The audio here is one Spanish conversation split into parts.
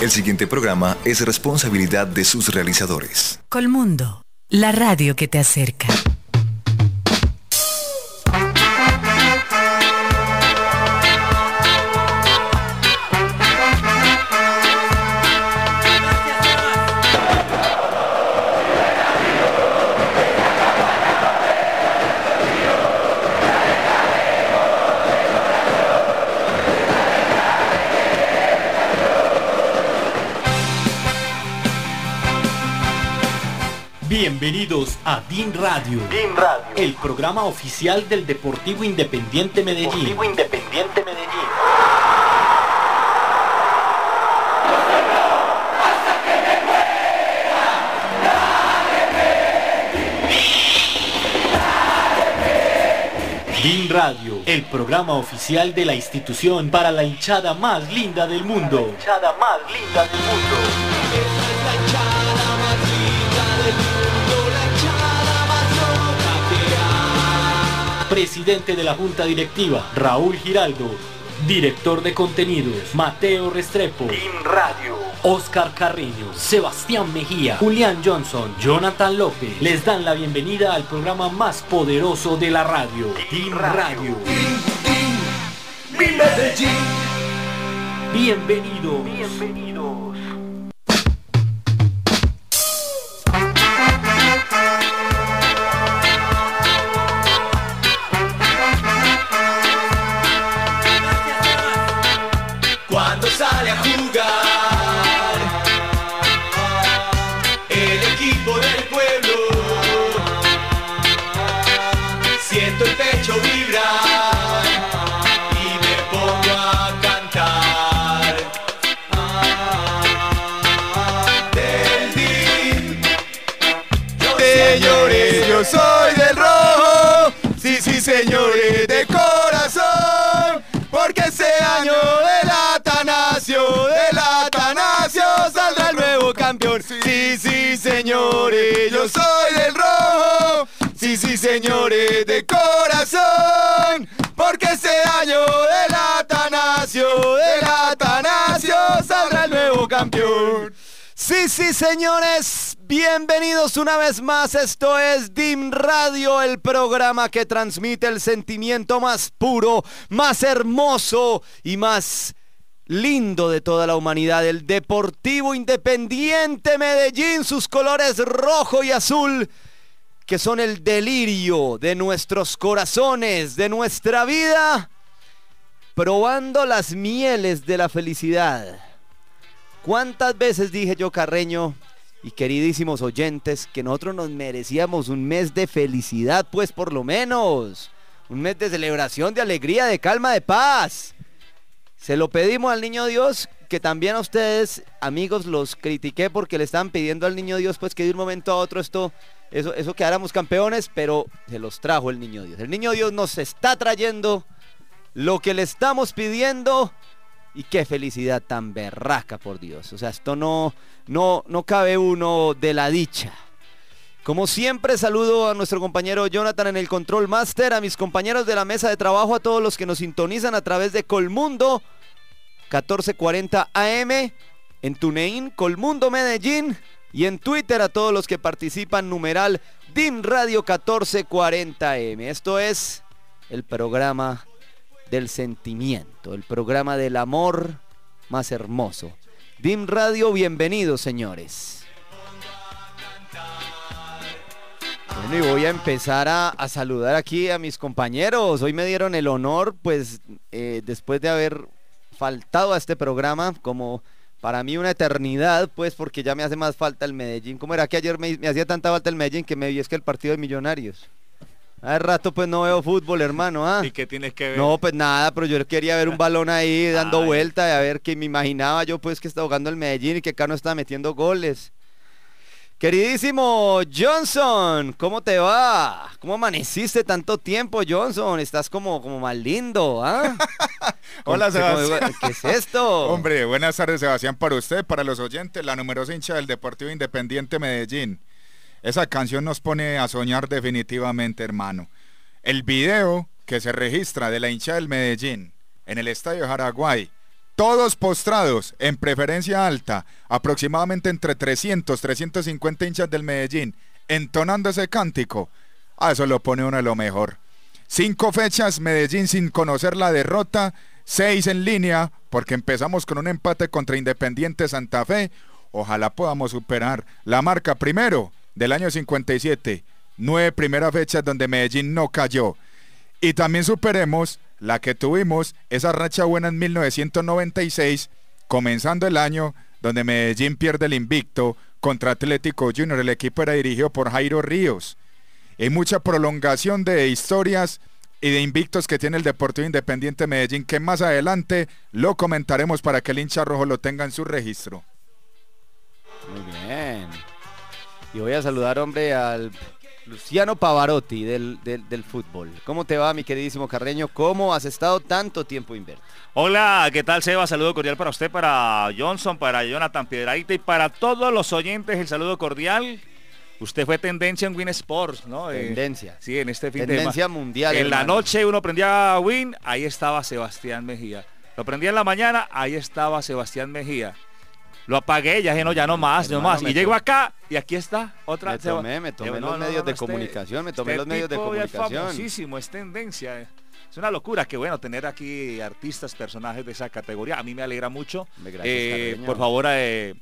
El siguiente programa es responsabilidad de sus realizadores. Colmundo, la radio que te acerca. Bienvenidos a DIN Radio. El programa oficial del Deportivo Independiente Medellín. Deportivo Independiente Medellín. DIN Radio, el programa oficial de la institución para la hinchada más linda del mundo. La hinchada más linda del mundo. presidente de la Junta Directiva, Raúl Giraldo, director de contenidos, Mateo Restrepo, Team Radio, Oscar Carreño Sebastián Mejía, Julián Johnson, Jonathan López, les dan la bienvenida al programa más poderoso de la radio, Team Radio. Team, Bienvenido, señores de corazón, porque este año del Atanasio, del Atanasio saldrá el nuevo campeón. Sí, sí, señores, bienvenidos una vez más. Esto es DIM Radio, el programa que transmite el sentimiento más puro, más hermoso y más lindo de toda la humanidad, el Deportivo Independiente Medellín, sus colores rojo y azul que son el delirio de nuestros corazones, de nuestra vida, probando las mieles de la felicidad. ¿Cuántas veces dije yo, Carreño, y queridísimos oyentes, que nosotros nos merecíamos un mes de felicidad, pues por lo menos, un mes de celebración, de alegría, de calma, de paz? Se lo pedimos al niño Dios, que también a ustedes, amigos, los critiqué porque le estaban pidiendo al niño Dios, pues que de un momento a otro esto eso, eso quedáramos campeones, pero se los trajo el niño Dios. El niño Dios nos está trayendo lo que le estamos pidiendo y qué felicidad tan berraca, por Dios. O sea, esto no, no, no cabe uno de la dicha. Como siempre, saludo a nuestro compañero Jonathan en el Control Master, a mis compañeros de la mesa de trabajo, a todos los que nos sintonizan a través de Colmundo, 1440 AM, en Tuneín, Colmundo Medellín y en Twitter a todos los que participan, numeral Dim Radio 1440M. Esto es el programa del sentimiento, el programa del amor más hermoso. DIM Radio, bienvenidos señores. Bueno, y voy a empezar a, saludar aquí a mis compañeros. Hoy me dieron el honor, pues, eh, después de haber faltado a este programa como para mí una eternidad, pues porque ya me hace más falta el Medellín. ¿Cómo era que ayer me, hacía tanta falta el Medellín que me vi es que el partido de Millonarios? Hace rato pues no veo fútbol, hermano, ¿ah? ¿Y qué tienes que ver? No, pues nada, pero yo quería ver un balón ahí dando vuelta y a ver que me imaginaba yo pues que estaba jugando el Medellín y que acá no está metiendo goles. Queridísimo Johnson, ¿cómo te va? ¿Cómo amaneciste tanto tiempo, Johnson? Estás como, como más lindo, ¿ah? Hola, Sebastián. ¿Qué es esto? Hombre, buenas tardes, Sebastián, para usted, para los oyentes, la numerosa hincha del Deportivo Independiente Medellín. Esa canción nos pone a soñar definitivamente, hermano. El video que se registra de la hincha del Medellín en el Estadio Jaraguay todos postrados en preferencia alta, aproximadamente entre 300, 350 hinchas del Medellín, entonando ese cántico, a ah, eso lo pone uno de lo mejor. Cinco fechas Medellín sin conocer la derrota, seis en línea, porque empezamos con un empate contra Independiente Santa Fe. Ojalá podamos superar la marca primero del año 57, nueve primeras fechas donde Medellín no cayó. Y también superemos la que tuvimos, esa racha buena en 1996, comenzando el año donde Medellín pierde el invicto contra Atlético Junior. El equipo era dirigido por Jairo Ríos. Hay mucha prolongación de historias y de invictos que tiene el Deportivo Independiente Medellín, que más adelante lo comentaremos para que el hincha rojo lo tenga en su registro. Muy bien. Y voy a saludar, hombre, al Luciano Pavarotti del, fútbol. ¿Cómo te va, mi queridísimo Carreño? ¿Cómo has estado tanto tiempo inverto? Hola, ¿qué tal, Seba? Saludo cordial para usted, para Johnson, para Jonathan Piedradita y para todos los oyentes. El saludo cordial. Usted fue tendencia en Win Sports, ¿no? Eh, tendencia. sí, en este fin de Tendencia mundial. En la noche uno prendía Win, ahí estaba Sebastián Mejía. Lo prendía en la mañana, ahí estaba Sebastián Mejía lo apagué, ya no, ya no más, no más. Y llego acá y aquí está otra. Me tomé, me tomé los medios de comunicación, me tomé los medios de comunicación. Es famosísimo, es tendencia. Eh. Es una locura, que bueno tener aquí artistas, personajes de esa categoría. A mí me alegra mucho. Eh, por favor, eh,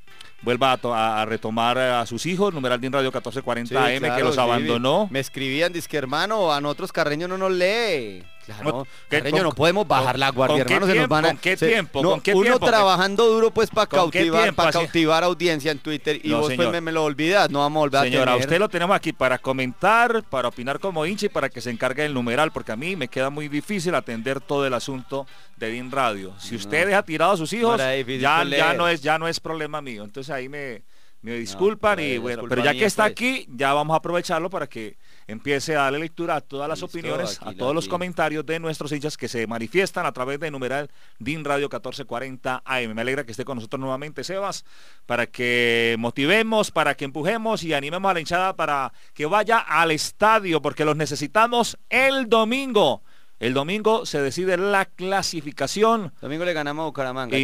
vuelva a, retomar a sus hijos, numeral DIN Radio 1440 m que los abandonó. Me escribían, dice hermano, a nosotros Carreño no nos lee no, podemos bajar la guardia, hermano, ¿Con qué tiempo? ¿con qué uno trabajando duro pues para cautivar, para cautivar audiencia en Twitter y vos pues, me, lo olvidas, no vamos a volver Señora, a usted lo tenemos aquí para comentar, para opinar como hincha y para que se encargue del numeral, porque a mí me queda muy difícil atender todo el asunto de DIN Radio. Si usted deja tirado a sus hijos, ya, no es, ya no es problema mío. Entonces ahí me, me disculpan y bueno, pero ya que está pues. aquí, ya vamos a aprovecharlo para que empiece a darle lectura a todas las opiniones, a todos los comentarios de nuestros hinchas que se manifiestan a través de numeral DIN Radio 1440 AM. Me alegra que esté con nosotros nuevamente, Sebas, para que motivemos, para que empujemos y animemos a la hinchada para que vaya al estadio, porque los necesitamos el domingo. El domingo se decide la clasificación. Domingo le ganamos a Bucaramanga.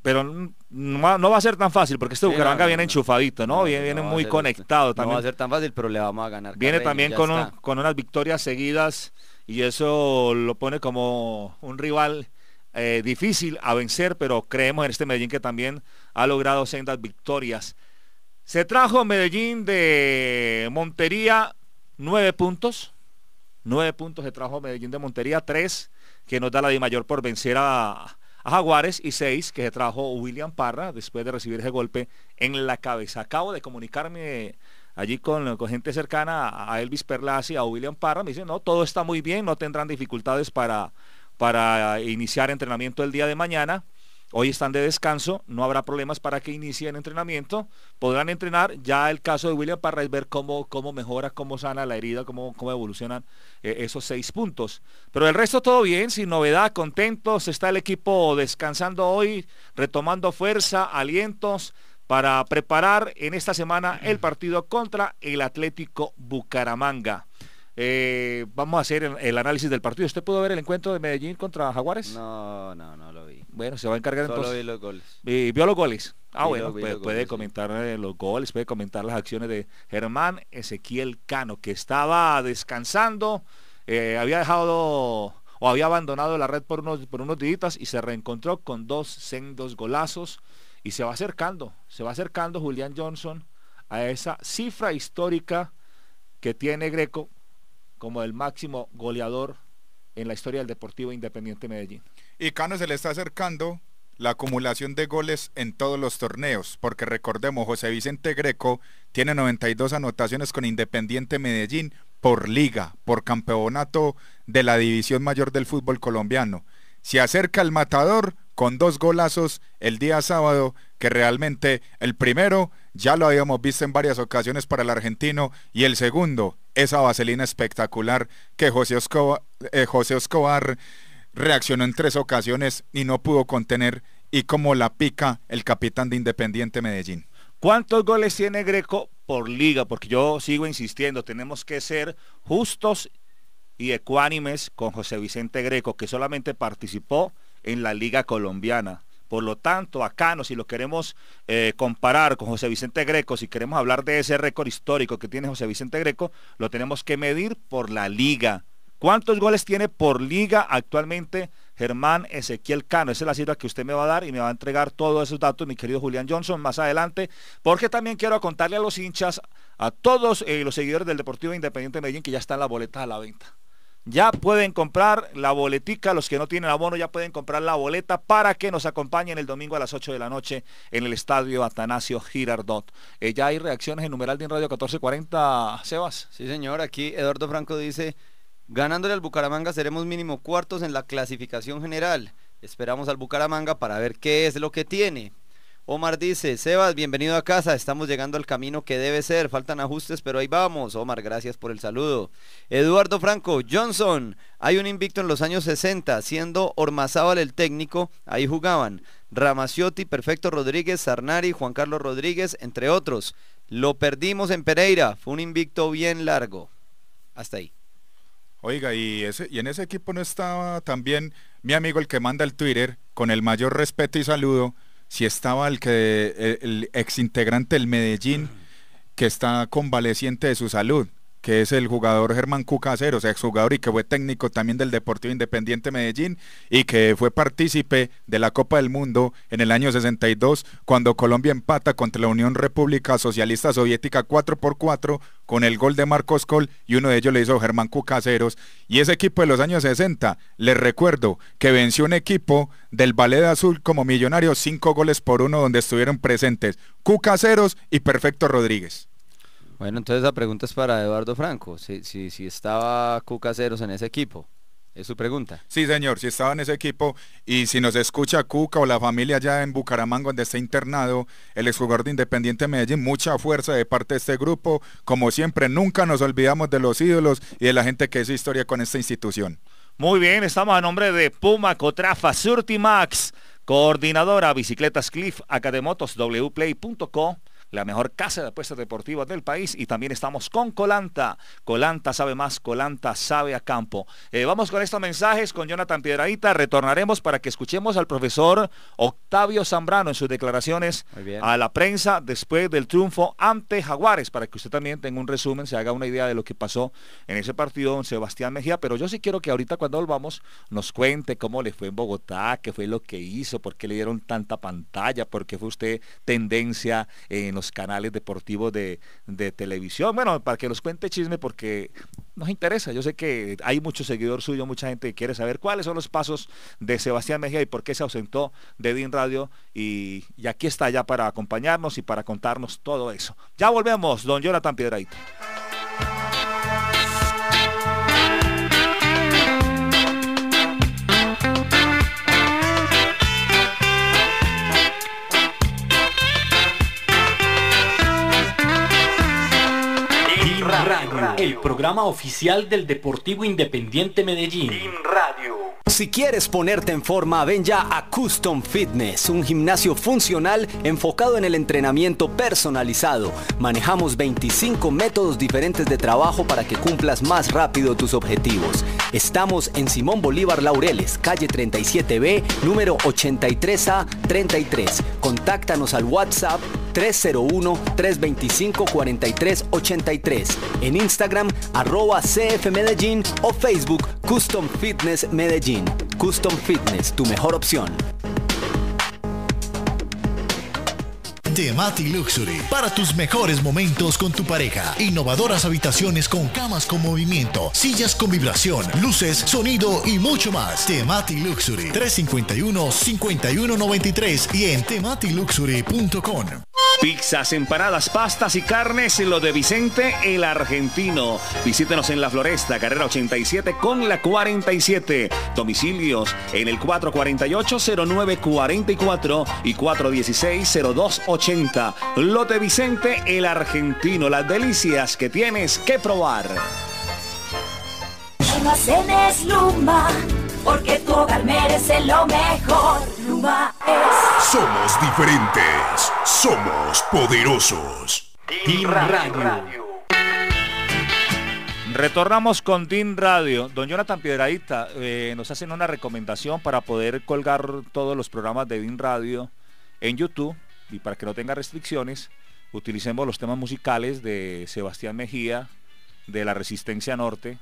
Pero no, va a ser tan fácil porque este Bucaramanga viene enchufadito, ¿no? viene, muy este. conectado también. No va a ser tan fácil, pero le vamos a ganar. Viene también con, con unas victorias seguidas y eso lo pone como un rival eh, difícil a vencer, pero creemos en este Medellín que también ha logrado sendas victorias. Se trajo Medellín de Montería nueve puntos Nueve puntos de trabajo Medellín de Montería, tres que nos da la Di mayor por vencer a, Jaguares y seis que se trajo William Parra después de recibir ese golpe en la cabeza. Acabo de comunicarme allí con, con gente cercana a Elvis y a William Parra, me dicen, no, todo está muy bien, no tendrán dificultades para, para iniciar entrenamiento el día de mañana. Hoy están de descanso, no habrá problemas para que inicien entrenamiento. Podrán entrenar ya el caso de William Parra ver cómo, cómo mejora, cómo sana la herida, cómo, cómo evolucionan eh, esos seis puntos. Pero el resto todo bien, sin novedad, contentos. Está el equipo descansando hoy, retomando fuerza, alientos para preparar en esta semana el partido contra el Atlético Bucaramanga. Eh, vamos a hacer el, análisis del partido. ¿Usted pudo ver el encuentro de Medellín contra Jaguares? No, no, no bueno, se va a encargar entonces. los goles. Y vio los goles. Ah, bueno, pues puede comentar eh, los goles, puede comentar las acciones de Germán Ezequiel Cano, que estaba descansando, eh, había dejado o había abandonado la red por unos, por unos días y se reencontró con dos sendos golazos y se va acercando, se va acercando Julián Johnson a esa cifra histórica que tiene Greco como el máximo goleador en la historia del Deportivo Independiente Medellín. Y Cano se le está acercando la acumulación de goles en todos los torneos, porque recordemos, José Vicente Greco tiene 92 anotaciones con Independiente Medellín por liga, por campeonato de la división mayor del fútbol colombiano. Se acerca el matador con dos golazos el día sábado, que realmente el primero ya lo habíamos visto en varias ocasiones para el argentino, y el segundo, esa vaselina espectacular que José, Escobar eh, José Oscobar reaccionó en tres ocasiones y no pudo contener y como la pica el capitán de Independiente Medellín. ¿Cuántos goles tiene Greco por liga? Porque yo sigo insistiendo, tenemos que ser justos y ecuánimes con José Vicente Greco, que solamente participó en la liga colombiana. Por lo tanto, acá no, si lo queremos eh, comparar con José Vicente Greco, si queremos hablar de ese récord histórico que tiene José Vicente Greco, lo tenemos que medir por la liga, ¿Cuántos goles tiene por liga actualmente Germán Ezequiel Cano? Esa es la cifra que usted me va a dar y me va a entregar todos esos datos, mi querido Julián Johnson, más adelante, porque también quiero contarle a los hinchas, a todos eh, los seguidores del Deportivo Independiente Medellín, que ya están las boletas a la venta. Ya pueden comprar la boletica, los que no tienen abono ya pueden comprar la boleta para que nos acompañen el domingo a las 8 de la noche en el estadio Atanasio Girardot. Eh, ya hay reacciones en numeral de Radio 1440, Sebas. Sí, señor, aquí Eduardo Franco dice, Ganándole al Bucaramanga seremos mínimo cuartos en la clasificación general. Esperamos al Bucaramanga para ver qué es lo que tiene. Omar dice, Sebas, bienvenido a casa, estamos llegando al camino que debe ser, faltan ajustes, pero ahí vamos. Omar, gracias por el saludo. Eduardo Franco, Johnson, hay un invicto en los años 60, siendo Ormazábal el técnico, ahí jugaban. Ramaciotti, Perfecto Rodríguez, Sarnari, Juan Carlos Rodríguez, entre otros. Lo perdimos en Pereira, fue un invicto bien largo. Hasta ahí. Oiga, y, ese, y en ese equipo no estaba también mi amigo el que manda el Twitter, con el mayor respeto y saludo, si estaba el que el, el exintegrante del Medellín que está convaleciente de su salud que es el jugador Germán Cucaceros exjugador y que fue técnico también del Deportivo Independiente Medellín y que fue partícipe de la Copa del Mundo en el año 62 cuando Colombia empata contra la Unión República Socialista Soviética 4 por 4 con el gol de Marcos Col y uno de ellos le hizo Germán Cucaseros y ese equipo de los años 60, les recuerdo que venció un equipo del Ballet de Azul como millonario 5 goles por uno donde estuvieron presentes Cucaseros y Perfecto Rodríguez. Bueno, entonces la pregunta es para Eduardo Franco, si, estaba Cuca Ceros en ese equipo. Es su pregunta. Sí, señor, si estaba en ese equipo y si nos escucha Cuca o la familia allá en Bucaramanga donde está internado el exjugador de Independiente Medellín, mucha fuerza de parte de este grupo. Como siempre, nunca nos olvidamos de los ídolos y de la gente que hizo historia con esta institución. Muy bien, estamos a nombre de Puma, Cotrafa, Surti Max, coordinadora, bicicletas Cliff, Academotos, wplay.co la mejor casa de apuestas deportivas del país. Y también estamos con Colanta. Colanta sabe más, Colanta sabe a campo. Eh, vamos con estos mensajes con Jonathan Piedradita. Retornaremos para que escuchemos al profesor Octavio Zambrano en sus declaraciones a la prensa después del triunfo ante Jaguares, para que usted también tenga un resumen, se haga una idea de lo que pasó en ese partido don Sebastián Mejía. Pero yo sí quiero que ahorita cuando volvamos nos cuente cómo le fue en Bogotá, qué fue lo que hizo, por qué le dieron tanta pantalla, por qué fue usted tendencia en los canales deportivos de, televisión. Bueno, para que los cuente chisme porque nos interesa. Yo sé que hay mucho seguidor suyo, mucha gente quiere saber cuáles son los pasos de Sebastián Mejía y por qué se ausentó de DIN Radio. Y, aquí está ya para acompañarnos y para contarnos todo eso. Ya volvemos, don Jonathan Piedradito el programa oficial del Deportivo Independiente Medellín. Team Radio. Si quieres ponerte en forma, ven ya a Custom Fitness, un gimnasio funcional enfocado en el entrenamiento personalizado. Manejamos 25 métodos diferentes de trabajo para que cumplas más rápido tus objetivos. Estamos en Simón Bolívar Laureles, calle 37B, número 83A33. Contáctanos al WhatsApp 301-325-4383, en Instagram arroba CF Medellín o Facebook Custom Fitness Medellín. Custom Fitness, tu mejor opción. Temati Luxury. Para tus mejores momentos con tu pareja. Innovadoras habitaciones con camas con movimiento, sillas con vibración, luces, sonido y mucho más. Temati Luxury 351-5193 y en tematiluxury.com. Pizzas, empanadas, pastas y carnes, lo de Vicente el Argentino. Visítenos en La Floresta, carrera 87 con la 47. Domicilios en el 448-0944 y 416 028 80. Lote Vicente, el argentino. Las delicias que tienes que probar. porque merece lo mejor. Somos diferentes. Somos poderosos. Team, Radio. Retornamos con DIN Radio. Don Jonathan Piedradita, eh, nos hacen una recomendación para poder colgar todos los programas de DIN Radio en YouTube y para que no tenga restricciones, utilicemos los temas musicales de Sebastián Mejía, de La Resistencia Norte,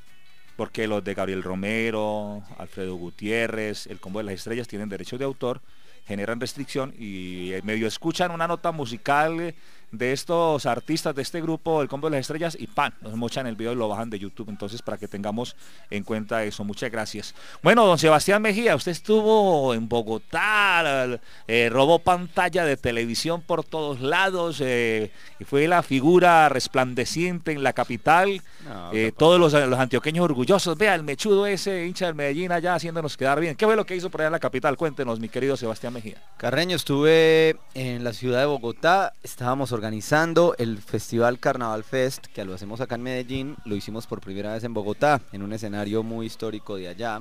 porque los de Gabriel Romero, Alfredo Gutiérrez, el Combo de las Estrellas tienen derechos de autor, generan restricción y medio escuchan una nota musical de estos artistas de este grupo, el combo de las estrellas, y pan, nos mochan el video y lo bajan de YouTube. Entonces, para que tengamos en cuenta eso. Muchas gracias. Bueno, don Sebastián Mejía, usted estuvo en Bogotá, eh, robó pantalla de televisión por todos lados, eh, y fue la figura resplandeciente en la capital. Eh, todos los, antioqueños orgullosos. Vea, el mechudo ese, hincha del Medellín, allá haciéndonos quedar bien. ¿Qué fue lo que hizo por allá en la capital? Cuéntenos, mi querido Sebastián Mejía. Carreño, estuve en la ciudad de Bogotá, estábamos organizando el Festival Carnaval Fest, que lo hacemos acá en Medellín, lo hicimos por primera vez en Bogotá, en un escenario muy histórico de allá,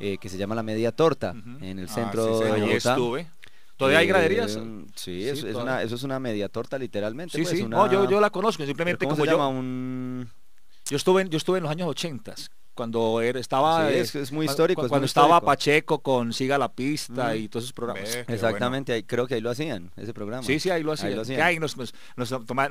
eh, que se llama La Media Torta, en el ah, centro de Bogotá. ¿Todavía hay eh, graderías? sí, eso es una media torta literalmente. Pues, no, yo, la conozco, simplemente como yo... Un... Yo estuve, en, yo estuve en los años 80 cuando estaba es, muy histórico cuando, estaba Pacheco con Siga la pista y todos esos programas exactamente ahí, creo que ahí lo hacían ese programa sí sí ahí lo hacían, ahí nos,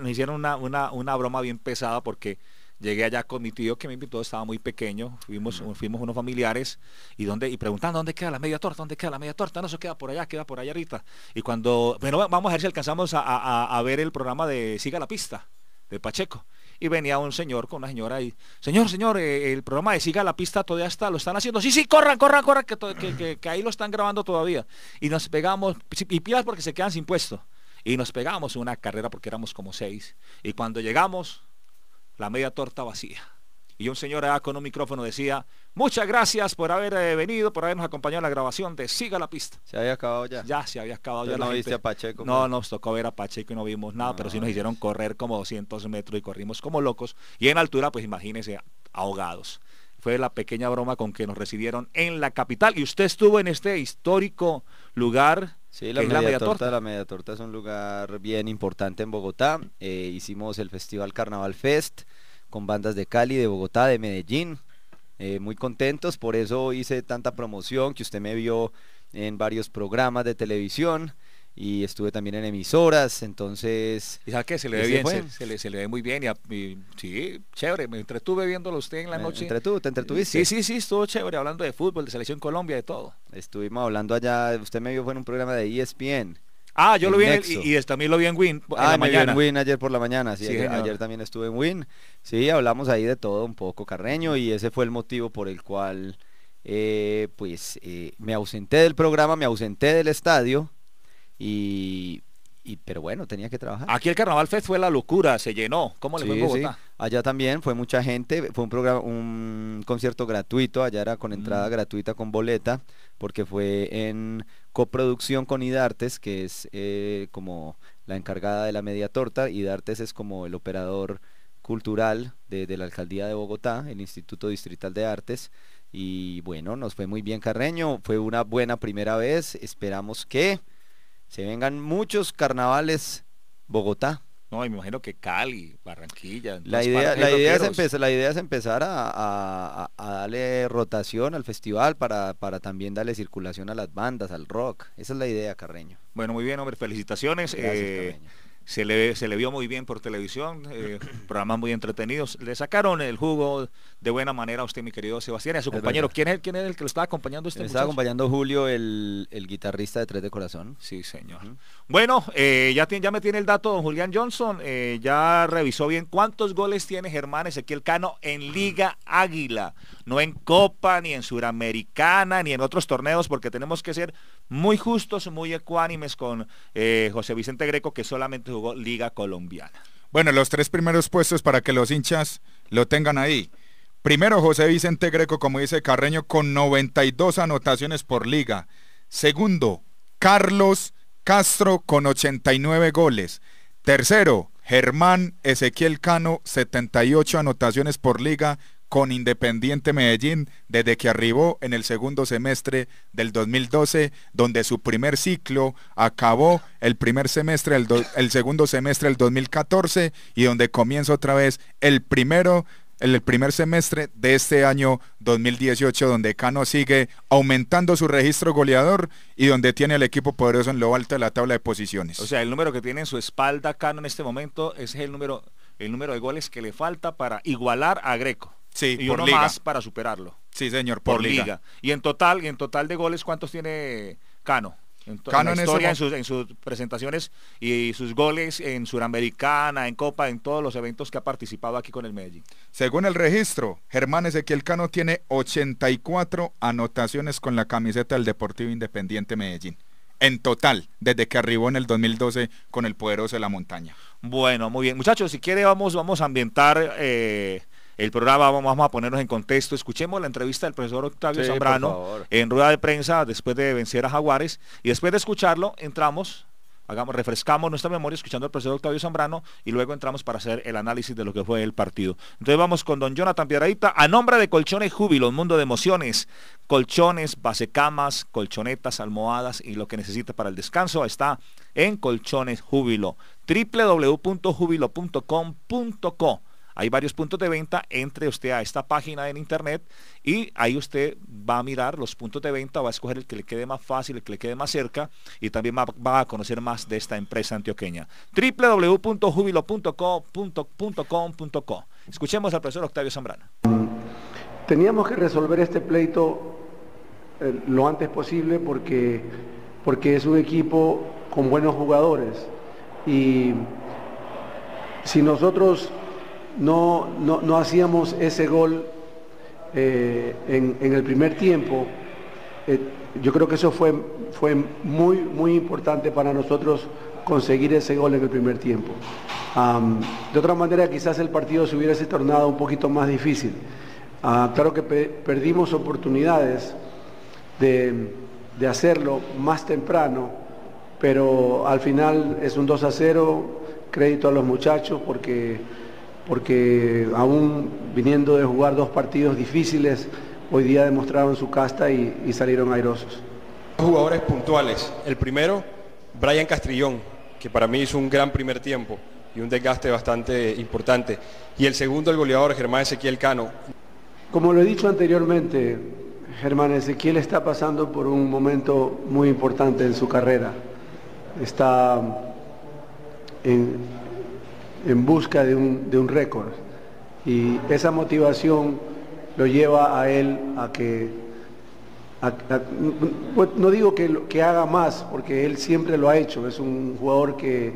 hicieron una, una, broma bien pesada porque llegué allá con mi tío que me invitó estaba muy pequeño fuimos fuimos unos familiares y donde y preguntando dónde queda la media torta dónde queda la media torta no se queda por allá queda por allá ahorita y cuando bueno vamos a ver si alcanzamos a ver el programa de Siga la pista de Pacheco y venía un señor con una señora y, señor, señor, eh, el programa de Siga la Pista todavía está, lo están haciendo, sí, sí, corran, corran, corran, que, que, que, ahí lo están grabando todavía. Y nos pegamos, y pilas porque se quedan sin puesto. Y nos pegamos una carrera porque éramos como seis. Y cuando llegamos, la media torta vacía y un señor acá con un micrófono decía, muchas gracias por haber eh, venido, por habernos acompañado en la grabación de Siga la Pista. Se había acabado ya. Ya se había acabado ya. No la viste Pacheco. No, pues. nos tocó ver a Pacheco y no vimos nada, pero sí nos ah. hicieron correr como 200 metros y corrimos como locos. Y en altura, pues imagínense, ahogados. Fue la pequeña broma con que nos recibieron en la capital y usted estuvo en este histórico lugar Sí, la media, torta? la media torta es un lugar bien importante en Bogotá. Eh, hicimos el festival Carnaval Fest con bandas de Cali, de Bogotá, de Medellín. Eh, muy contentos, por eso hice tanta promoción que usted me vio en varios programas de televisión y estuve también en emisoras, entonces... ¿Y que Se le ve bien, se, le, ve muy bien y, sí, chévere, me entretuve viéndolo usted en la noche. ¿Te entretuviste? Sí, sí, sí, estuvo chévere, hablando de fútbol, de Selección Colombia, de todo. Estuvimos hablando allá, usted me vio fue en un programa de ESPN Ah, yo lo vi en y, también lo vi en Win. en ah, en Win ayer por la mañana, sí, ayer, también estuve en Win. Sí, hablamos ahí de todo un poco, Carreño, y ese fue el motivo por el cual eh, pues eh, me ausenté del programa, me ausenté del estadio y pero bueno, tenía que trabajar. Aquí el Carnaval Fest fue la locura, se llenó. ¿Cómo le fue en Bogotá? Allá también fue mucha gente, fue un programa, un concierto gratuito, allá era con entrada mm. gratuita con boleta, porque fue en coproducción con Idartes, que es eh, como la encargada de la media torta. Idartes es como el operador cultural de la alcaldía de Bogotá, el Instituto Distrital de Artes. Y bueno, nos fue muy bien Carreño, fue una buena primera vez, esperamos que se vengan muchos carnavales Bogotá. No, me imagino que Cali, Barranquilla. La idea, la idea, es empezar, la idea es empezar a, darle rotación al festival para, también darle circulación a las bandas, al rock. Esa es la idea, Carreño. Bueno, muy bien, hombre, felicitaciones. Eh, se le, vio muy bien por televisión, eh, programas muy entretenidos. Le sacaron el jugo de buena manera a usted, mi querido Sebastián, y a su compañero. ¿Quién es, el que lo está acompañando este Está acompañando Julio, el, guitarrista de Tres de Corazón. Sí, señor. Bueno, eh, ya, me tiene el dato don Julián Johnson. Eh, ya revisó bien cuántos goles tiene Germán Ezequiel Cano en Liga Águila. No en Copa, ni en Suramericana, ni en otros torneos, porque tenemos que ser muy justos, muy ecuánimes con eh, José Vicente Greco, que solamente jugó Liga Colombiana. Bueno, los tres primeros puestos para que los hinchas lo tengan ahí. Primero, José Vicente Greco, como dice Carreño, con 92 anotaciones por liga. Segundo, Carlos Castro con 89 goles. Tercero, Germán Ezequiel Cano, 78 anotaciones por liga con Independiente Medellín desde que arribó en el segundo semestre del 2012, donde su primer ciclo acabó el primer semestre, el, segundo semestre del 2014 y donde comienza otra vez el primero en el primer semestre de este año 2018, donde Cano sigue aumentando su registro goleador y donde tiene el equipo poderoso en lo alto de la tabla de posiciones. O sea, el número que tiene en su espalda Cano en este momento es el número, el número de goles que le falta para igualar a Greco. Sí, y uno más para superarlo. Sí, señor, por, liga. Y en total, y en total de goles, ¿cuántos tiene Cano? en, sus, presentaciones y sus goles en Suramericana, en Copa, en todos los eventos que ha participado aquí con el Medellín. Según el registro, Germán Ezequiel Cano tiene 84 anotaciones con la camiseta del Deportivo Independiente Medellín. En total, desde que arribó en el 2012 con el poderoso de la montaña. Bueno, muy bien. Muchachos, si quiere vamos, vamos a ambientar eh, el programa, vamos a ponernos en contexto. Escuchemos la entrevista del profesor Octavio Zambrano en rueda de prensa después de vencer a Jaguares y después de escucharlo entramos hagamos, refrescamos nuestra memoria escuchando al profesor Octavio Zambrano y luego entramos para hacer el análisis de lo que fue el partido. Entonces vamos con don Jonathan Piedradita a nombre de Colchones Júbilo, un mundo de emociones, colchones, basecamas, colchonetas, almohadas y lo que necesita para el descanso está en Colchones Júbilo, www.júbilo.com.co. Hay varios puntos de venta, entre usted a esta página en internet y ahí usted va a mirar los puntos de venta, va a escoger el que le quede más fácil, el que le quede más cerca y también va, a conocer más de esta empresa antioqueña. www.jubilo.com.co Escuchemos al profesor Octavio Zambrana... Teníamos que resolver este pleito eh, lo antes posible porque, porque es un equipo con buenos jugadores y si nosotros no, hacíamos ese gol eh, en, el primer tiempo, eh, yo creo que eso fue, fue muy, muy importante para nosotros conseguir ese gol en el primer tiempo. de otra manera, quizás el partido se hubiese tornado un poquito más difícil. Ah, claro que perdimos oportunidades de, de, hacerlo más temprano, pero al final es un 2 a 0, crédito a los muchachos porque porque aún viniendo de jugar dos partidos difíciles, hoy día demostraron su casta y, salieron airosos. Jugadores puntuales. El primero, Brian Castrillón, que para mí hizo un gran primer tiempo y un desgaste bastante importante. Y el segundo, el goleador Germán Ezequiel Cano. Como lo he dicho anteriormente, Germán Ezequiel está pasando por un momento muy importante en su carrera. Está en, en busca de un, de un récord. Y esa motivación lo lleva a él a que, pues, no digo que, que haga más, porque él siempre lo ha hecho, es un jugador que,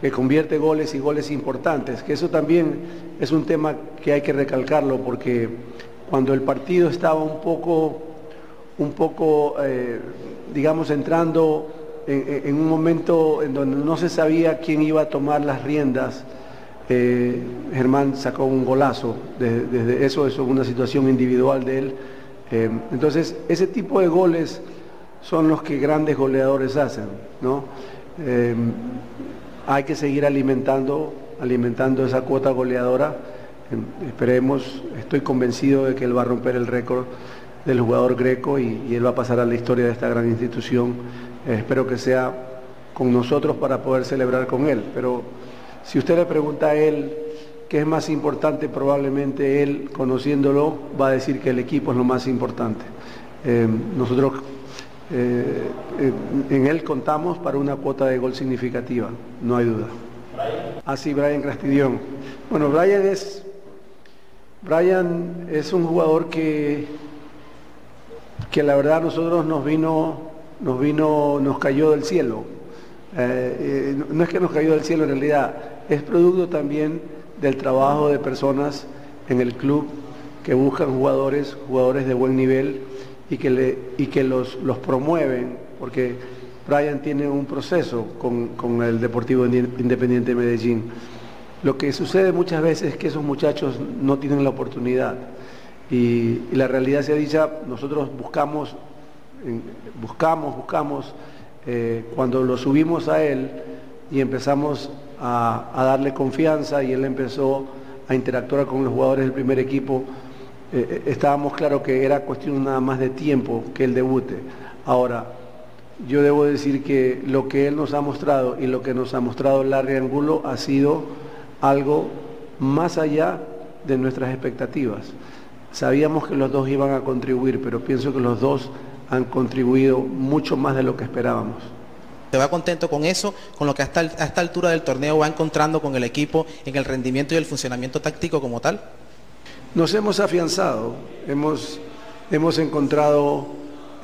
que convierte goles y goles importantes, que eso también es un tema que hay que recalcarlo, porque cuando el partido estaba un poco, un poco eh, digamos, entrando en, un momento en donde no se sabía quién iba a tomar las riendas eh, Germán sacó un golazo desde, eso, es una situación individual de él. Eh, entonces, ese tipo de goles son los que grandes goleadores hacen, ¿no? Eh, hay que seguir alimentando, alimentando esa cuota goleadora. Esperemos, estoy convencido de que él va a romper el récord del jugador greco y, él va a pasar a la historia de esta gran institución. espero que sea con nosotros para poder celebrar con él, pero si usted le pregunta a él qué es más importante, probablemente él, conociéndolo, va a decir que el equipo es lo más importante. Eh, nosotros eh, eh, en él contamos para una cuota de gol significativa, no hay duda. Ah, Brian Castidión. Bueno, Brian es, Brian es un jugador que, que la verdad a nosotros nos vino, nos vino, nos cayó del cielo. no es que nos cayó del cielo en realidad, es producto también del trabajo de personas en el club que buscan jugadores, jugadores de buen nivel y que, le, y que los, los promueven, porque Brian tiene un proceso con, el Deportivo Independiente de Medellín. Lo que sucede muchas veces es que esos muchachos no tienen la oportunidad. Y, la realidad se ha dicho nosotros buscamos, buscamos, buscamos, eh, cuando lo subimos a él y empezamos a, darle confianza y él empezó a interactuar con los jugadores del primer equipo. Eh, eh, estábamos claro que era cuestión nada más de tiempo que el debute. Ahora, yo debo decir que lo que él nos ha mostrado y lo que nos ha mostrado Larry Angulo ha sido algo más allá de nuestras expectativas. Sabíamos que los dos iban a contribuir, pero pienso que los dos han contribuido mucho más de lo que esperábamos se va contento con eso, con lo que hasta, a esta altura del torneo va encontrando con el equipo en el rendimiento y el funcionamiento táctico como tal? Nos hemos afianzado, hemos, hemos encontrado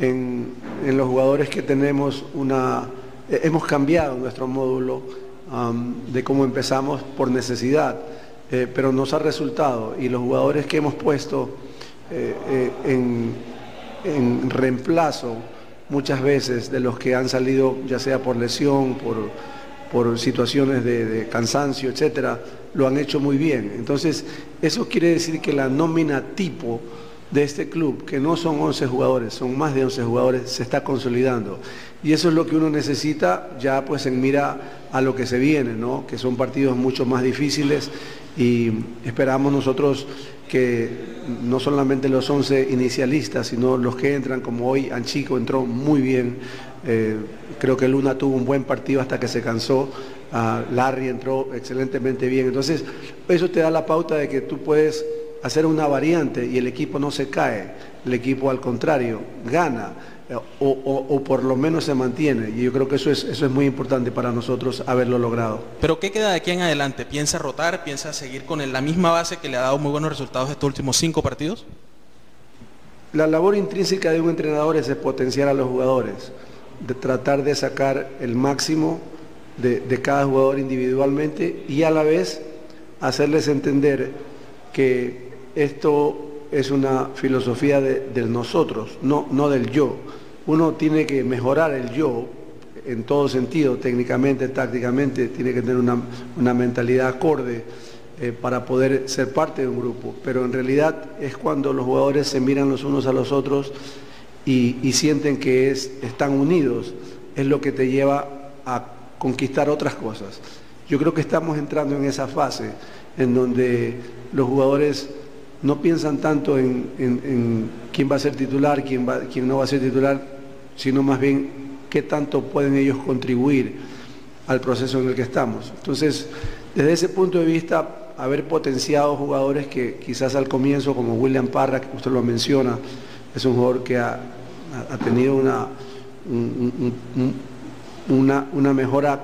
en, los jugadores que tenemos una... Eh, hemos cambiado nuestro módulo de cómo empezamos por necesidad, eh, pero nos ha resultado y los jugadores que hemos puesto eh, en, en reemplazo muchas veces de los que han salido, ya sea por lesión, por, por situaciones de, cansancio, etcétera, lo han hecho muy bien. Entonces, eso quiere decir que la nómina tipo de este club, que no son 11 jugadores, son más de 11 jugadores, se está consolidando. Y eso es lo que uno necesita ya pues en mira a lo que se viene, ¿no? que son partidos mucho más difíciles y esperamos nosotros que no solamente los 11 inicialistas, sino los que entran, como hoy Anchico entró muy bien. Eh, creo que Luna tuvo un buen partido hasta que se cansó. Ah, Larry entró excelentemente bien. Entonces, eso te da la pauta de que tú puedes hacer una variante y el equipo no se cae. El equipo, al contrario, gana. Eh, o, por lo menos se mantiene. Y yo creo que eso es, eso es muy importante para nosotros haberlo logrado. Pero ¿qué queda de aquí en adelante? ¿Piensa rotar? ¿Piensa seguir con la misma base que le ha dado muy buenos resultados estos últimos cinco partidos? La labor intrínseca de un entrenador es potenciar a los jugadores, de tratar de sacar el máximo de, cada jugador individualmente y a la vez hacerles entender que esto es una filosofía de, del nosotros, no, no del yo uno tiene que mejorar el yo en todo sentido, técnicamente, tácticamente, tiene que tener una, mentalidad acorde eh, para poder ser parte de un grupo. Pero en realidad es cuando los jugadores se miran los unos a los otros y, sienten que es, están unidos, es lo que te lleva a conquistar otras cosas. Yo creo que estamos entrando en esa fase en donde los jugadores no piensan tanto en, quién va a ser titular, quién, no va a ser titular, sino más bien qué tanto pueden ellos contribuir al proceso en el que estamos. Entonces, desde ese punto de vista, haber potenciado jugadores que quizás al comienzo, como William Parra, que usted lo menciona, es un jugador que ha, tenido una, una, una, mejora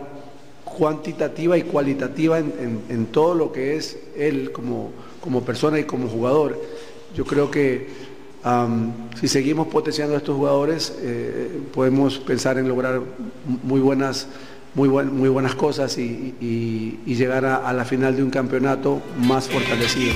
cuantitativa y cualitativa en, en todo lo que es él como como persona y como jugador. Yo creo que si seguimos potenciando a estos jugadores, eh, podemos pensar en lograr muy buenas, muy buenas cosas y, llegar a, la final de un campeonato más fortalecido.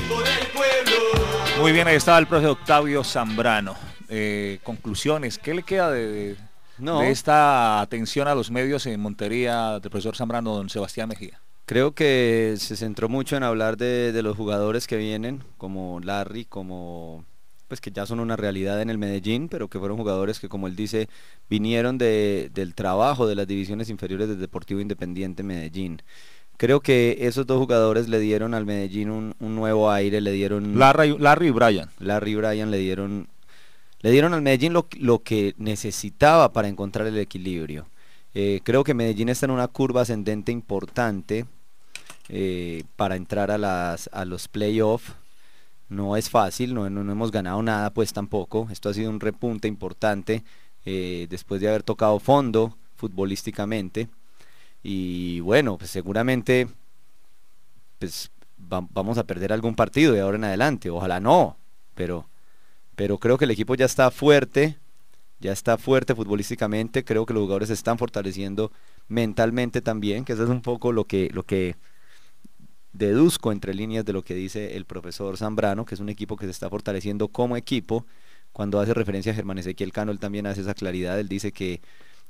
Muy bien, ahí estaba el profe Octavio Zambrano. Eh, conclusiones, ¿qué le queda de, de, esta atención a los medios en Montería del profesor Zambrano, don Sebastián Mejía? Creo que se centró mucho en hablar de, los jugadores que vienen, como Larry, como pues que ya son una realidad en el Medellín, pero que fueron jugadores que, como él dice, vinieron del trabajo de las divisiones inferiores del Deportivo Independiente Medellín. Creo que esos dos jugadores le dieron al Medellín un, nuevo aire, le dieron... Larry, Larry y Brian. Larry y Brian le dieron, le dieron al Medellín lo que necesitaba para encontrar el equilibrio. Eh, creo que Medellín está en una curva ascendente importante eh, para entrar a, las, a los playoffs. No es fácil, no, hemos ganado nada pues tampoco. Esto ha sido un repunte importante eh, después de haber tocado fondo futbolísticamente. Y bueno, pues seguramente pues, vamos a perder algún partido de ahora en adelante. Ojalá no, pero, pero creo que el equipo ya está fuerte ya está fuerte futbolísticamente, creo que los jugadores se están fortaleciendo mentalmente también, que eso es un poco lo que, lo que deduzco entre líneas de lo que dice el profesor Zambrano, que es un equipo que se está fortaleciendo como equipo. Cuando hace referencia a Germán Ezequiel Cano, él también hace esa claridad, él dice que,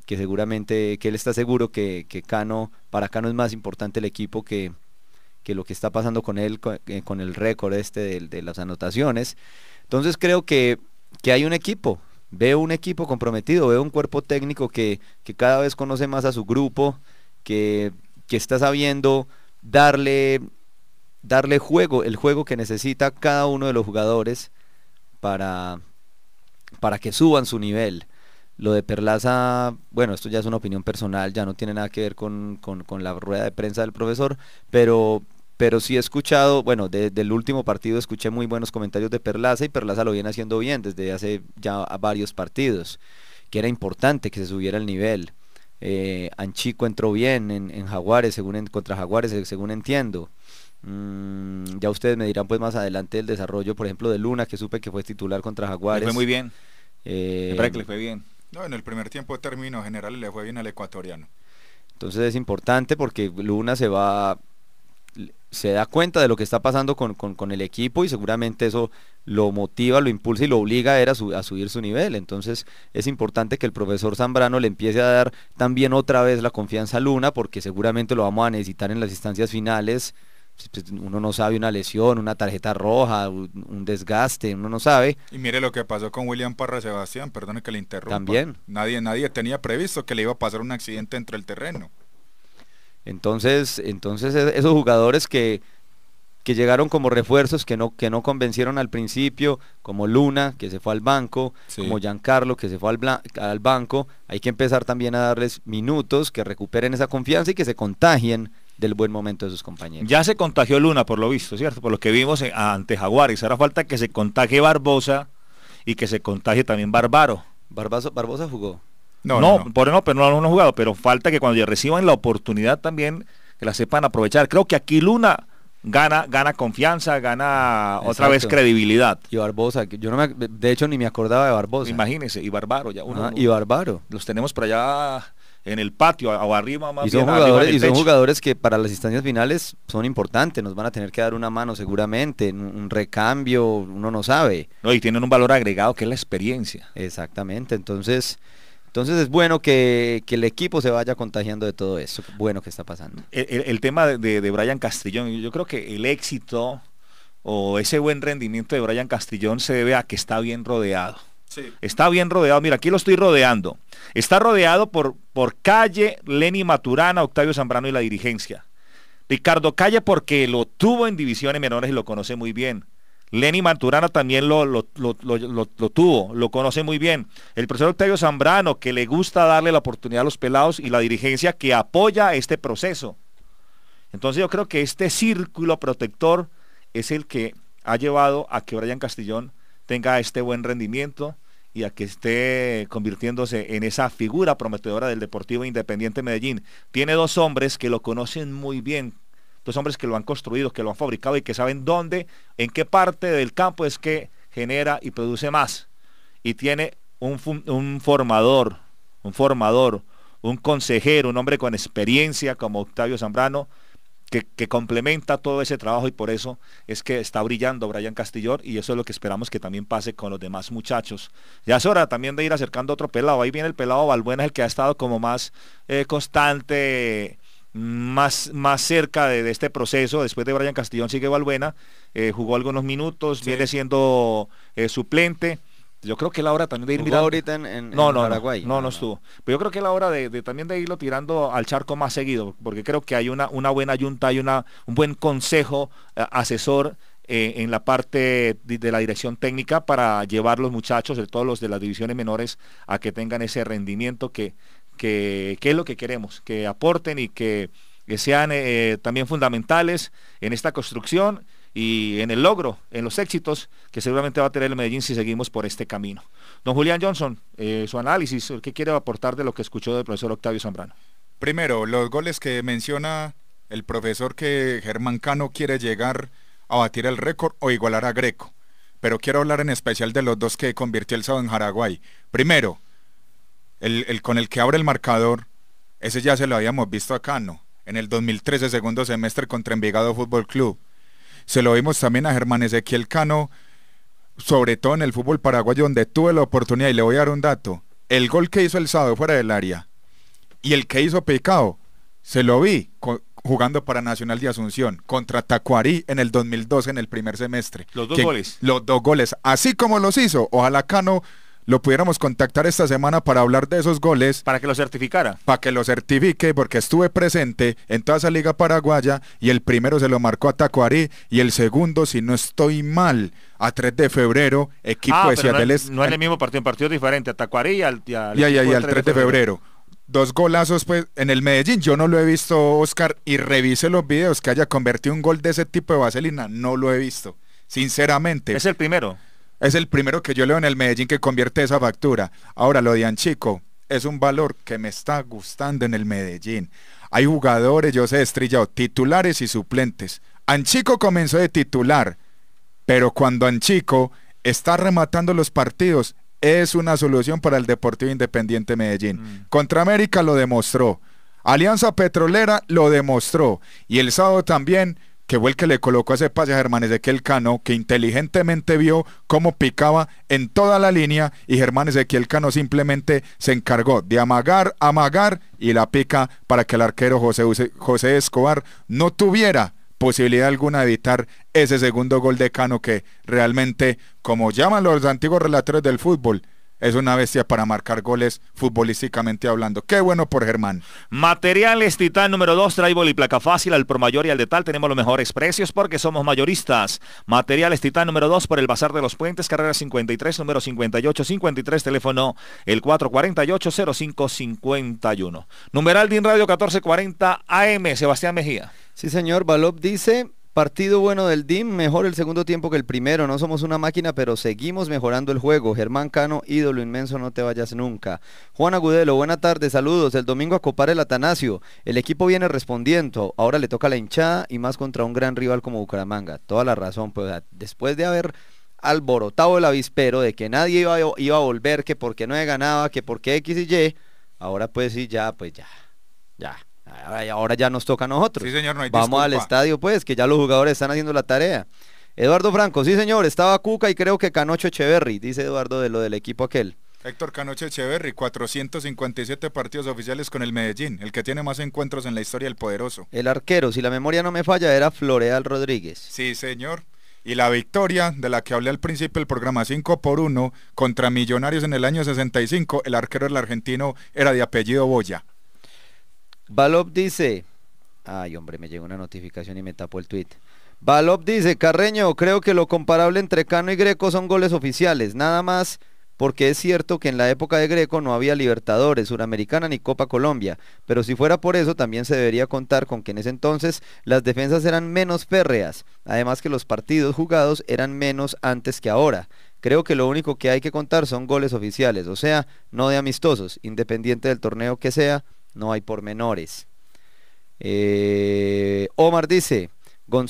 que seguramente, que él está seguro que, Cano, para Cano es más importante el equipo que, que lo que está pasando con él, eh, con, el récord este de, de, las anotaciones. Entonces creo que, que hay un equipo, veo un equipo comprometido, veo un cuerpo técnico que, cada vez conoce más a su grupo, que, está sabiendo darle, darle juego, el juego que necesita cada uno de los jugadores para, para que suban su nivel. Lo de Perlaza, bueno, esto ya es una opinión personal, ya no tiene nada que ver con, con la rueda de prensa del profesor, pero pero sí he escuchado, bueno, desde el último partido escuché muy buenos comentarios de Perlaza y Perlaza lo viene haciendo bien desde hace ya varios partidos, que era importante que se subiera el nivel. Eh, Anchico entró bien en, Jaguares, según contra Jaguares, según entiendo. Mm, ya ustedes me dirán pues más adelante el desarrollo, por ejemplo, de Luna, que supe que fue titular contra Jaguares. fue muy bien. Eh, fue bien. en el primer tiempo de general general, le fue bien al ecuatoriano. Entonces es importante porque Luna se va se da cuenta de lo que está pasando con, el equipo y seguramente eso lo motiva, lo impulsa y lo obliga a, a, subir su nivel. Entonces es importante que el profesor Zambrano le empiece a dar también otra vez la confianza a Luna porque seguramente lo vamos a necesitar en las instancias finales. Pues, uno no sabe una lesión, una tarjeta roja, un desgaste, uno no sabe. Y mire lo que pasó con William Parra Sebastián, perdone que le interrumpa. También. Nadie, nadie tenía previsto que le iba a pasar un accidente entre el terreno. Entonces, entonces e-, esos jugadores que, que llegaron como refuerzos, que no, que no convencieron al principio, como Luna, que se fue al banco, como Giancarlo, que se fue al, al, banco, hay que empezar también a darles minutos, que recuperen esa confianza y que se contagien del buen momento de sus compañeros. Ya se contagió Luna, por lo visto, ¿cierto? Por lo que vimos eh, ante Jaguares. hará falta que se contagie Barbosa y que se contagie también Barbaro. Barbosa jugó. No, no, Por, no pero no lo han jugado, pero falta que cuando ya reciban la oportunidad también que la sepan aprovechar. Creo que aquí Luna gana, gana confianza, gana otra vez credibilidad. Y Barbosa, yo no me, de hecho ni me acordaba de Barbosa. Imagínense, y Barbaro ya uno, y Barbaro. Los tenemos por allá en el patio o arriba más y jugadores, y son jugadores que para las instancias finales son importantes, nos van a tener que dar una mano seguramente, un recambio, uno no sabe. No, y tienen un valor agregado que es la experiencia. Exactamente, entonces entonces es bueno que, el equipo se vaya contagiando de todo eso, bueno que está pasando. El, tema de, Brian Castellón, yo creo que el éxito o ese buen rendimiento de Brian Castellón se debe a que está bien rodeado. Está bien rodeado. Mira, aquí lo estoy rodeando. Está rodeado por, por Calle, Lenny Maturana, Octavio Zambrano y la dirigencia. Ricardo Calle porque lo tuvo en divisiones menores y lo conoce muy bien. Lenny Manturana también lo, lo, tuvo, lo conoce muy bien. El profesor Octavio Zambrano, que le gusta darle la oportunidad a los pelados y la dirigencia que apoya este proceso. Entonces yo creo que este círculo protector es el que ha llevado a que Brian Castellón tenga este buen rendimiento y a que esté convirtiéndose en esa figura prometedora del Deportivo Independiente Medellín. Tiene dos hombres que lo conocen muy bien, entonces, hombres que lo han construido, que lo han fabricado y que saben dónde, en qué parte del campo es que genera y produce más. Y tiene un, formador, un formador, un consejero, un hombre con experiencia como Octavio Zambrano, que, complementa todo ese trabajo y por eso es que está brillando Brian Castillor y eso es lo que esperamos que también pase con los demás muchachos. Ya es hora también de ir acercando otro pelado. Ahí viene el pelado Balbuena, el que ha estado como más eh, constante más, más cerca de, este proceso. Después de Brian Castillón sigue Valbuena, eh, jugó algunos minutos, viene siendo eh, suplente. Yo creo que es la hora también de ir mirando. ahorita en, no, no, Paraguay. Ah, no, no, estuvo. Pero yo creo que es la hora de, también de irlo tirando al charco más seguido, porque creo que hay una, una buena yunta, hay una, un buen consejo eh, asesor en la parte de, la dirección técnica para llevar los muchachos, de todos los de las divisiones menores, a que tengan ese rendimiento que, que, es lo que queremos, que aporten y que, sean eh, también fundamentales en esta construcción y en el logro, en los éxitos que seguramente va a tener el Medellín si seguimos por este camino. Don Julián Johnson, eh, su análisis, ¿qué quiere aportar de lo que escuchó del profesor Octavio Zambrano? Primero, los goles que menciona el profesor que Germán Cano quiere llegar a batir el récord o igualar a Greco. Pero quiero hablar en especial de los dos que convirtió el sábado en Paraguay. Primero, el, con el que abre el marcador, ese ya se lo habíamos visto a Cano, En el 2013, segundo semestre contra Envigado Fútbol Club. Se lo vimos también a Germán Ezequiel Cano, sobre todo en el fútbol paraguayo, donde tuve la oportunidad, y le voy a dar un dato, el gol que hizo el sábado fuera del área y el que hizo Pecado, se lo vi jugando para Nacional de Asunción contra Tacuarí en el 2012 en el primer semestre. Los dos goles. Los dos goles. Así como los hizo, ojalá Cano lo pudiéramos contactar esta semana para hablar de esos goles. Para que lo certificara. Para que lo certifique, porque estuve presente en toda esa liga paraguaya y el primero se lo marcó a Tacuarí y el segundo, si no estoy mal, a 3 de febrero, equipo ah, de Ciadeles. No, es el mismo partido, un partido diferente, a Tacuarí y al, y al 3, de febrero. febrero. Dos golazos, pues, en el Medellín. Yo no lo he visto, Oscar, y revise los videos que haya convertido un gol de ese tipo de vaselina. No lo he visto, sinceramente. Es el primero. Es el primero que yo leo en el Medellín que convierte esa factura. Ahora, lo de Anchico es un valor que me está gustando en el Medellín. Hay jugadores, yo sé, estrellado, titulares y suplentes. Anchico comenzó de titular, pero cuando Anchico está rematando los partidos, es una solución para el Deportivo Independiente Medellín. Mm. Contra América lo demostró. Alianza Petrolera lo demostró. Y el sábado también que fue el que le colocó ese pase a Germán Ezequiel Cano, que inteligentemente vio cómo picaba en toda la línea y Germán Ezequiel Cano simplemente se encargó de amagar, amagar y la pica para que el arquero José, José Escobar no tuviera posibilidad alguna de evitar ese segundo gol de Cano que realmente, como llaman los antiguos relatores del fútbol, es una bestia para marcar goles futbolísticamente hablando. Qué bueno por Germán. Materiales Titán número 2, Traibol y placa fácil al por mayor y al detal. Tenemos los mejores precios porque somos mayoristas. Materiales Titán número 2 por el Bazar de los Puentes, carrera 53, número 58, 53, teléfono el 448-0551. Numeral DIN Radio 1440 AM, Sebastián Mejía. Sí, señor. Balop dice, Partido bueno del DIM, mejor el segundo tiempo que el primero. No somos una máquina, pero seguimos mejorando el juego. Germán Cano, ídolo inmenso, no te vayas nunca. Juan Agudelo, buena tarde, saludos. El domingo a copar el Atanasio. El equipo viene respondiendo. Ahora le toca la hinchada y más contra un gran rival como Bucaramanga. Toda la razón, pues después de haber alborotado el avispero de que nadie iba, a volver, que porque no ganado, que porque X y Y, ahora pues sí, ya, pues ya, ya. Ahora, ya nos toca a nosotros. Sí, señor, Vamos al estadio, pues, que ya los jugadores están haciendo la tarea. Eduardo Franco, sí, señor, estaba Cuca y creo que Canocho Echeverry, dice Eduardo de lo del equipo aquel. Héctor Canoche Echeverry, 457 partidos oficiales con el Medellín, el que tiene más encuentros en la historia del poderoso. El arquero, si la memoria no me falla, era Floreal Rodríguez. Sí, señor. Y la victoria de la que hablé al principio del programa 5 por 1 contra Millonarios en el año 65, el arquero del argentino era de apellido Boya. Balop dice, ay hombre, me llegó una notificación y me tapó el tweet. Balop dice, Carreño, creo que lo comparable entre Cano y Greco son goles oficiales, nada más porque es cierto que en la época de Greco no había Libertadores, Suramericana ni Copa Colombia, pero si fuera por eso también se debería contar con que en ese entonces las defensas eran menos férreas, además que los partidos jugados eran menos antes que ahora. Creo que lo único que hay que contar son goles oficiales, o sea, no de amistosos, independiente del torneo que sea, no hay pormenores. Eh, Omar dice,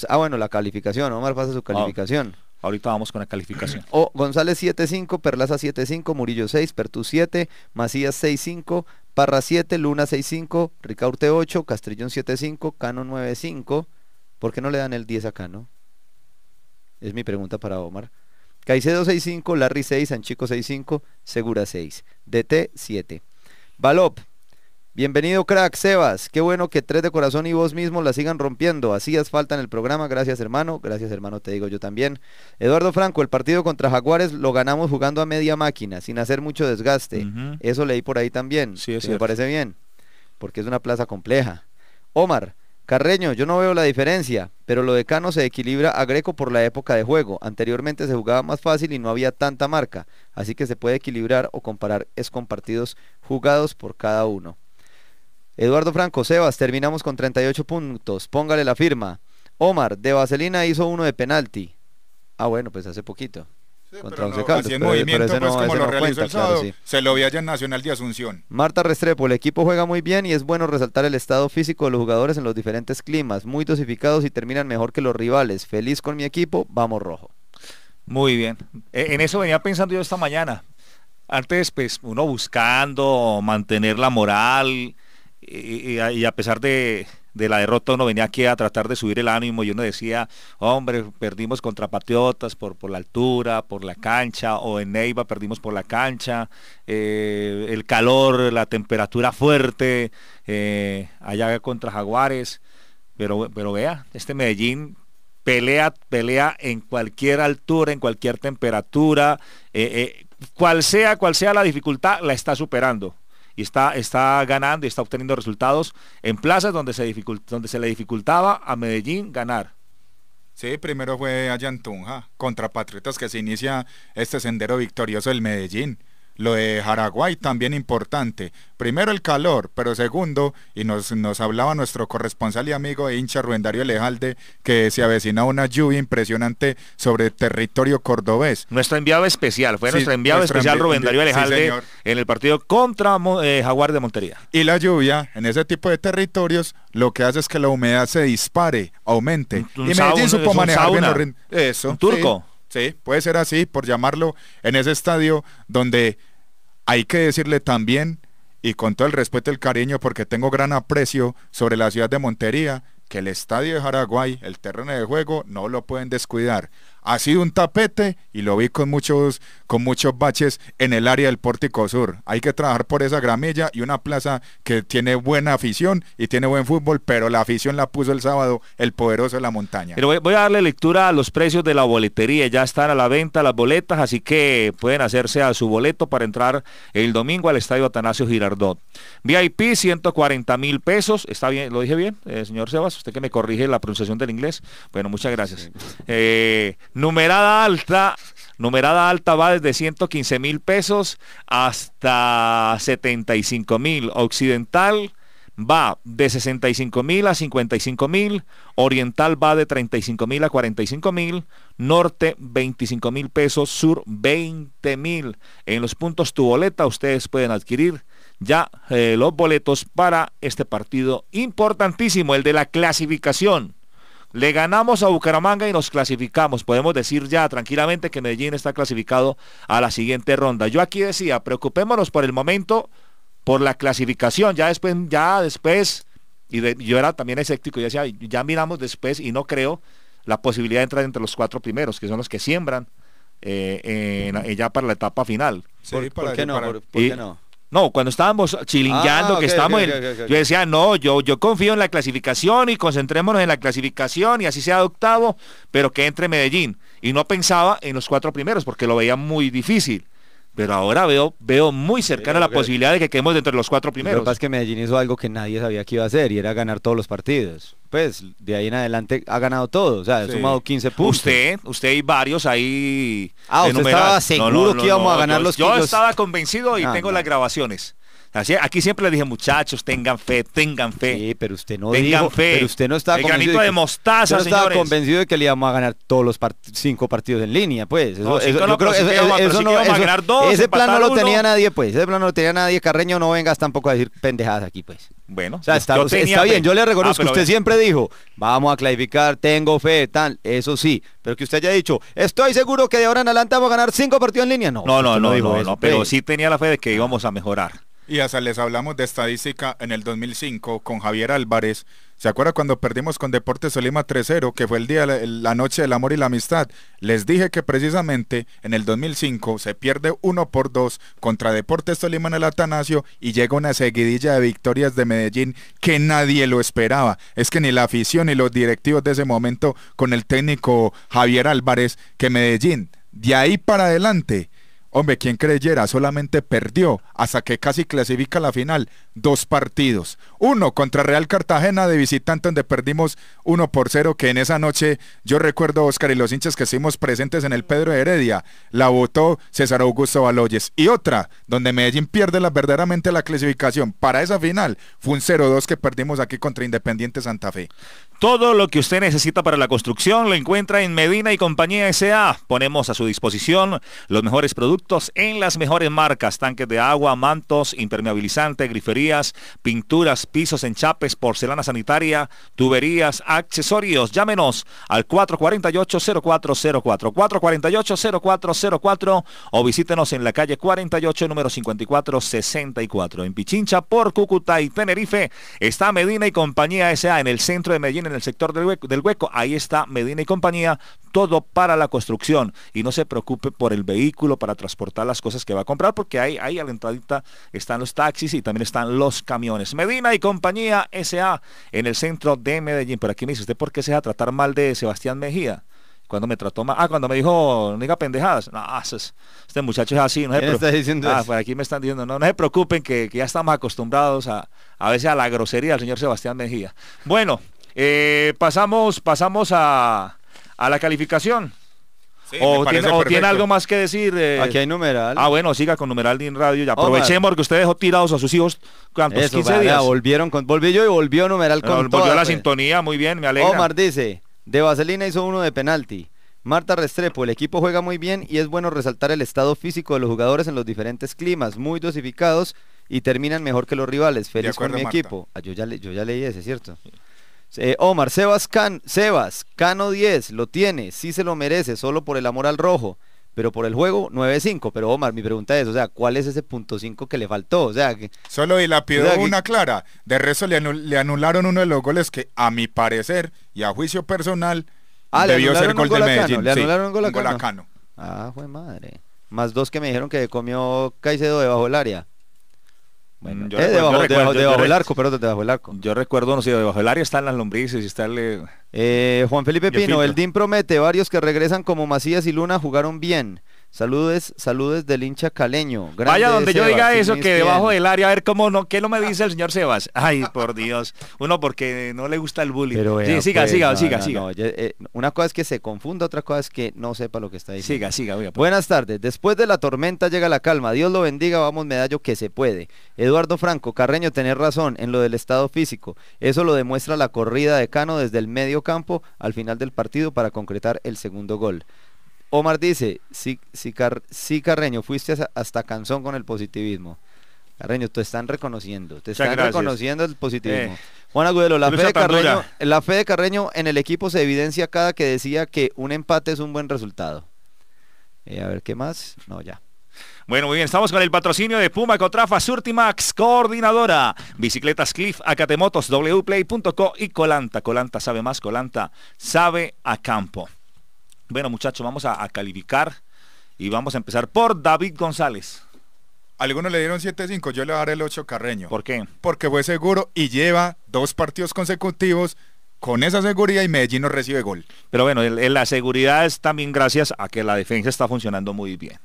ah bueno, la calificación, Omar pasa su ah, calificación. Ahorita vamos con la calificación. O González 75 5 Perlaza 7 Murillo 6, Pertú 7, Macías 65 5 Parra 7, Luna 6-5, Ricaurte 8, Castrillón 7 Cano 95 5 ¿Por qué no le dan el 10 acá, no? Es mi pregunta para Omar. Caicedo 6-5, Larry 6, Sanchico 6-5, Segura 6, DT 7. Balop Bienvenido, crack Sebas. Qué bueno que tres de corazón y vos mismo la sigan rompiendo. Hacías falta en el programa. Gracias, hermano. Gracias, hermano, te digo yo también. Eduardo Franco, el partido contra Jaguares lo ganamos jugando a media máquina, sin hacer mucho desgaste. Eso leí por ahí también. Sí, Me parece bien, porque es una plaza compleja. Omar, Carreño, yo no veo la diferencia, pero lo de Cano se equilibra a Greco por la época de juego. Anteriormente se jugaba más fácil y no había tanta marca, así que se puede equilibrar o comparar es con partidos jugados por cada uno. Eduardo Franco, Sebas, terminamos con 38 puntos. Póngale la firma. Omar, de Vaselina hizo uno de penalti. Ah, bueno, pues hace poquito. contra pero se lo vi allá en Nacional de Asunción. Marta Restrepo, el equipo juega muy bien y es bueno resaltar el estado físico de los jugadores en los diferentes climas, muy dosificados y terminan mejor que los rivales. Feliz con mi equipo, vamos rojo. Muy bien, e, en eso venía pensando yo esta mañana. Antes, pues, uno buscando mantener la moral, y, a pesar de, de, la derrota uno venía aquí a tratar de subir el ánimo y no decía, hombre, perdimos contra Patriotas por, por la altura, por la cancha, o en Neiva perdimos por la cancha, eh, el calor, la temperatura fuerte, eh, allá contra Jaguares, pero, pero vea, este Medellín pelea, pelea en cualquier altura, en cualquier temperatura, eh, cual sea, cual sea la dificultad, la está superando y está, está ganando y está obteniendo resultados en plazas donde se, donde se le dificultaba a Medellín ganar. Sí, primero fue Allantunja contra Patriotas, que se inicia este sendero victorioso del Medellín. Lo de Paraguay también importante. Primero el calor, pero segundo, y nos, nos hablaba nuestro corresponsal y amigo e hincha Ruendario Alejalde, que se avecina una lluvia impresionante sobre territorio cordobés. Nuestro enviado especial, fue nuestro enviado especial rubendario Rubén Lejalde en el partido contra eh, Jaguar de Montería. Y la lluvia en ese tipo de territorios lo que hace es que la humedad se dispare, aumente. y Medellín turco. Sí, puede ser así, por llamarlo, en ese estadio donde hay que decirle también, y con todo el respeto y el cariño, porque tengo gran aprecio sobre la ciudad de Montería, que el estadio de Jaraguay, el terreno de juego, no lo pueden descuidar ha sido un tapete y lo vi con muchos, con muchos baches en el área del Pórtico Sur. Hay que trabajar por esa gramilla y una plaza que tiene buena afición y tiene buen fútbol, pero la afición la puso el sábado el poderoso de la montaña. Pero voy a darle lectura a los precios de la boletería. Ya están a la venta las boletas, así que pueden hacerse a su boleto para entrar el domingo al Estadio Atanasio Girardot. VIP 140 mil pesos. Está bien, lo dije bien, eh, señor Sebas, usted que me corrige la pronunciación del inglés. Bueno, muchas gracias. Eh, Numerada alta, numerada alta va desde 115 mil pesos hasta 75 mil. Occidental va de 65 mil a 55 mil. Oriental va de 35 mil a 45 mil. Norte 25 mil pesos. Sur 20 mil. En los puntos tu boleta ustedes pueden adquirir ya eh, los boletos para este partido importantísimo, el de la clasificación le ganamos a Bucaramanga y nos clasificamos. Podemos decir ya tranquilamente que Medellín está clasificado a la siguiente ronda. Yo aquí decía, preocupémonos por el momento, por la clasificación. Ya después, ya después, y yo era también escéptico, decía, ya miramos después y no creo la posibilidad de entrar entre los cuatro primeros, que son los que siembran eh, ya para la etapa final. qué no? ¿por qué no? No, cuando estábamos chilingueando, ah, que estábamos, Yo decía, no, yo, yo confío en la clasificación y concentrémonos en la clasificación y así sea ha octavo, pero que entre Medellín. Y no pensaba en los cuatro primeros porque lo veía muy difícil. Pero ahora veo, veo muy cercana la posibilidad de que quedemos dentro de los cuatro primeros. Lo que pasa es que Medellín hizo algo que nadie sabía que iba a hacer y era ganar todos los partidos pues de ahí en adelante ha ganado todo, o sea, ha sumado 15 puntos. Usted, usted y varios ahí. Ah, usted estaba seguro que íbamos a ganar yo, los Yo estaba convencido y ah, tengo las grabaciones aquí siempre le dije, muchachos, tengan fe, tengan fe. Sí, pero usted no usted no estaba convencido de, que, estaba convencido de que le íbamos a ganar todos los cinco partidos en línea, pues. Eso, no, creo a ganar dos, ese plan no lo tenía nadie, pues. Ese plan no lo tenía nadie. Carreño, no vengas tampoco a decir pendejadas aquí, pues. Bueno, está, bien, yo le ah, reconozco, que usted siempre dijo, vamos a clasificar, tengo fe, tal, eso sí, pero que usted haya dicho, estoy seguro que de ahora en adelante vamos a ganar cinco partidos en línea, no. No, no, no, no pero sí tenía la fe de que íbamos a mejorar. Y hasta les hablamos de estadística en el 2005 con Javier Álvarez. ¿Se acuerda cuando perdimos con Deportes Solima 3-0, que fue el día, la noche del amor y la amistad? Les dije que precisamente en el 2005 se pierde 1 por 2 contra Deportes Tolima en el Atanasio y llega una seguidilla de victorias de Medellín que nadie lo esperaba. Es que ni la afición ni los directivos de ese momento con el técnico Javier Álvarez, que Medellín, de ahí para adelante, Hombre, quien creyera solamente perdió hasta que casi clasifica la final dos partidos. Uno contra Real Cartagena de visitante donde perdimos uno por cero, que en esa noche yo recuerdo, Oscar y los hinchas que estuvimos presentes en el Pedro Heredia, la votó César Augusto Baloyes. Y otra, donde Medellín pierde verdaderamente la clasificación para esa final, fue un 0-2 que perdimos aquí contra Independiente Santa Fe. Todo lo que usted necesita para la construcción lo encuentra en Medina y compañía S.A. Ponemos a su disposición los mejores productos en las mejores marcas, tanques de agua, mantos, impermeabilizante, grifería pinturas, pisos, en chapes, porcelana sanitaria, tuberías, accesorios. Llámenos al 448-0404, 448-0404 o visítenos en la calle 48, número 5464. En Pichincha, por Cúcuta y Tenerife está Medina y Compañía S.A. en el centro de Medellín, en el sector del hueco, del hueco. Ahí está Medina y Compañía, todo para la construcción. Y no se preocupe por el vehículo para transportar las cosas que va a comprar porque ahí, ahí a la entradita están los taxis y también están los camiones. Medina y compañía S.A. en el centro de Medellín. Por aquí me dice usted, ¿por qué se va a tratar mal de Sebastián Mejía? cuando me trató mal. Ah, cuando me dijo, no diga pendejadas. No, este muchacho es así, no se ah, pues aquí me están diciendo, no, no se preocupen que, ya estamos acostumbrados a, a, veces a la grosería del señor Sebastián Mejía. Bueno, eh, pasamos, pasamos a, a la calificación o, tiene, algo más que decir. Eh, Aquí hay numeral. Ah, bueno, siga con numeral de Radio. Ya aprovechemos porque que usted dejó tirados a sus hijos ¿Cuántos 15 Volvieron volví yo y volvió numeral con con Volvió a la sintonía, muy bien, me alegra. Omar dice, de Vaselina hizo uno de penalti. Marta Restrepo, el equipo juega muy bien y es bueno resaltar el estado físico de los jugadores en los diferentes climas, muy dosificados y terminan mejor que los rivales. Feliz con mi equipo. Ah, yo, ya yo ya leí ese, ¿cierto? Eh, Omar, Sebas, Can, Sebas, Cano 10, lo tiene, sí se lo merece, solo por el amor al rojo, pero por el juego 9-5. Pero Omar, mi pregunta es, o sea, ¿cuál es ese punto 5 que le faltó? O sea, que, solo y la pidió una clara. De resto le, anularon uno de los goles que a mi parecer y a juicio personal ah, debió ser gol, de Medellín. le anularon Gol a Cano. Ah, fue madre. Más dos que me dijeron que comió Caicedo debajo del área yo eh, recuerdo, debajo, arco, arco. Yo recuerdo, no sé, debajo del área están las lombrices y está el... Eh, eh, Juan Felipe Pino, el DIN promete varios que regresan como Macías y Luna jugaron bien. Saludes, saludes del hincha caleño. Vaya donde yo diga eso, que debajo del área, a ver cómo no, qué no me dice el señor Sebas. Ay, por Dios. Uno porque no le gusta el bullying. sí, siga, pues, siga, siga, siga. Eh, una cosa es que se confunda, otra cosa es que no sepa lo que está diciendo. Siga, siga, Buenas tardes. Después de la tormenta llega la calma. Dios lo bendiga, vamos medallo que se puede. Eduardo Franco, Carreño, tenés razón en lo del estado físico. Eso lo demuestra la corrida de Cano desde el medio campo al final del partido para concretar el segundo gol. Omar dice, sí Carreño fuiste hasta Canzón con el positivismo. Carreño, te están reconociendo, te están reconociendo el positivismo. Eh. Juan Agudelo, la fe, de Carreño, la fe de Carreño en el equipo se evidencia cada que decía que un empate es un buen resultado. Eh, a ver, ¿qué más? No, ya. Bueno, muy bien, estamos con el patrocinio de Puma Cotrafa Surtimax, coordinadora. Bicicletas Cliff, Acatemotos, wplay.co y Colanta. Colanta sabe más, Colanta sabe a campo. Bueno, muchachos, vamos a, calificar y vamos a empezar por David González. Algunos le dieron 7-5, yo le daré el 8 Carreño. ¿Por qué? Porque fue seguro y lleva dos partidos consecutivos con esa seguridad y Medellín no recibe gol. Pero bueno, la seguridad es también gracias a que la defensa está funcionando muy bien.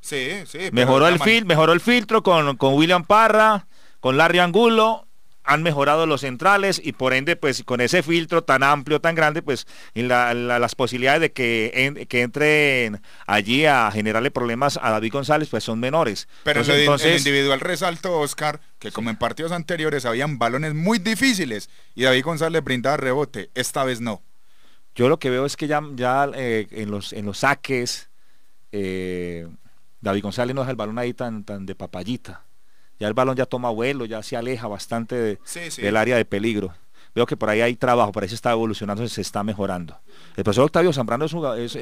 Sí, sí. Mejoró el, mejoró el filtro con, con William Parra, con Larry Angulo han mejorado los centrales y por ende, pues con ese filtro tan amplio, tan grande, pues las posibilidades de que, que entren allí a generarle problemas a David González, pues son menores. Pero el, individual resalto, Oscar, que como en partidos anteriores habían balones muy difíciles y David González brindaba rebote, esta vez no. Yo lo que veo es que ya, ya eh, en, los, en los saques, eh, David González no deja el balón ahí tan, tan de papayita ya el balón ya toma vuelo, ya se aleja bastante del área de peligro. Veo que por ahí hay trabajo, por ahí se está evolucionando, se está mejorando. El profesor Octavio Zambrano es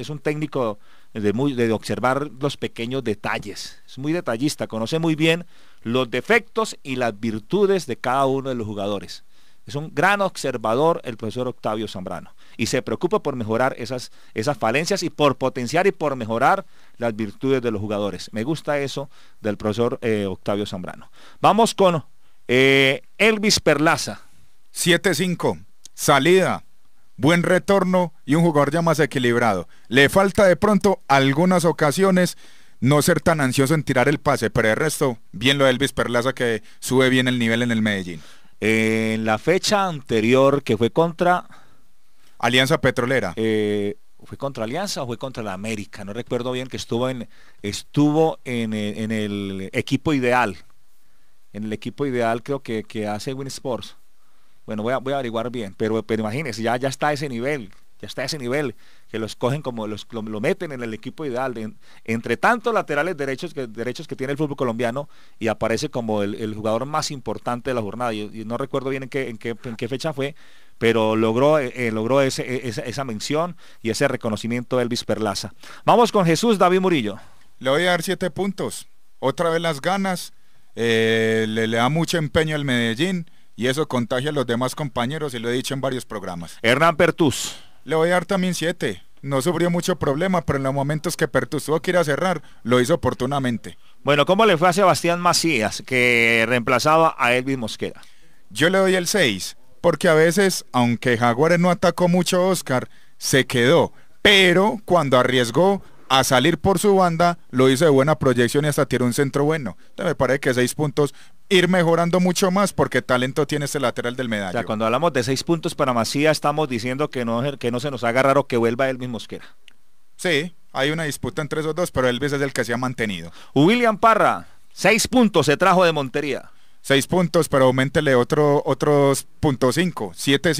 un, técnico de, muy, de observar los pequeños detalles, es muy detallista, conoce muy bien los defectos y las virtudes de cada uno de los jugadores. Es un gran observador el profesor Octavio Zambrano y se preocupa por mejorar esas falencias y por potenciar y por mejorar las virtudes de los jugadores. Me gusta eso del profesor eh, Octavio Zambrano. Vamos con eh, Elvis Perlaza. 7-5, salida, buen retorno y un jugador ya más equilibrado. Le falta de pronto algunas ocasiones no ser tan ansioso en tirar el pase, pero el resto, bien lo de Elvis Perlaza que sube bien el nivel en el Medellín. En la fecha anterior que fue contra... Alianza Petrolera. Eh, fue contra Alianza o fue contra la América, no recuerdo bien que estuvo en, estuvo eh, en, el equipo ideal, en el equipo ideal creo que, que hace Win Sports. Bueno, voy a, voy a averiguar bien, pero, pero imagínense, ya, ya está a ese nivel, ya está a ese nivel, que los cogen como los, lo, meten en el equipo ideal, entre tantos laterales derechos que, derechos que tiene el fútbol colombiano y aparece como el, jugador más importante de la jornada. Y, no recuerdo bien en en qué fecha fue, pero logró, eh, eh, e, esa, mención y ese reconocimiento de Elvis Perlaza. Vamos con Jesús David Murillo. Le voy a dar siete puntos. Otra vez las ganas. Eh, le, da mucho empeño al Medellín y eso contagia a los demás compañeros y lo he dicho en varios programas. Hernán Pertus. Le voy a dar también siete. No sufrió mucho problema, pero en los momentos que Pertus tuvo que ir a cerrar, lo hizo oportunamente. Bueno, ¿cómo le fue a Sebastián Macías, que reemplazaba a Elvis Mosquera? Yo le doy el seis porque a veces, aunque Jaguares no atacó mucho a Oscar, se quedó. Pero cuando arriesgó a salir por su banda, lo hizo de buena proyección y hasta tiró un centro bueno. Entonces me parece que seis puntos, ir mejorando mucho más porque talento tiene este lateral del medallo. O sea, cuando hablamos de seis puntos para Macía estamos diciendo que no, que no se nos haga raro que vuelva mismo Mosquera. Sí, hay una disputa entre esos dos, pero Elvis es el que se ha mantenido. William Parra, seis puntos se trajo de Montería seis puntos, pero aumentele otro, otros punto cinco, siete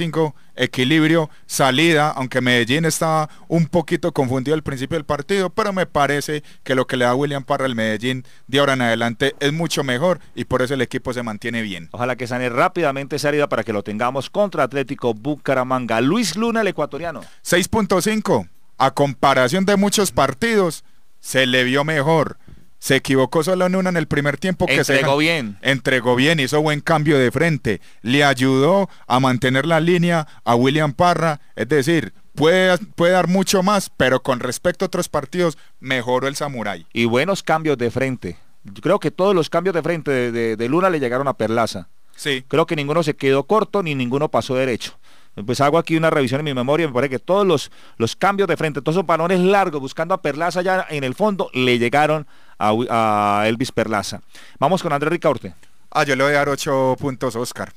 equilibrio, salida, aunque Medellín estaba un poquito confundido al principio del partido, pero me parece que lo que le da William Parra al Medellín de ahora en adelante es mucho mejor y por eso el equipo se mantiene bien. Ojalá que sane rápidamente esa para que lo tengamos contra Atlético Bucaramanga. Luis Luna, el ecuatoriano. 6.5, a comparación de muchos partidos, se le vio mejor se equivocó solo en una en el primer tiempo que entregó se bien. Entregó bien, hizo buen cambio de frente. Le ayudó a mantener la línea a William Parra. Es decir, puede, puede dar mucho más, pero con respecto a otros partidos, mejoró el Samurai. Y buenos cambios de frente. creo que todos los cambios de frente de, Luna le llegaron a Perlaza. Sí. Creo que ninguno se quedó corto ni ninguno pasó derecho pues hago aquí una revisión en mi memoria, me parece que todos los, los cambios de frente, todos esos balones largos buscando a Perlaza ya en el fondo, le llegaron a, Elvis Perlaza. Vamos con Andrés Ricaurte. Ah, yo le voy a dar ocho puntos, Oscar.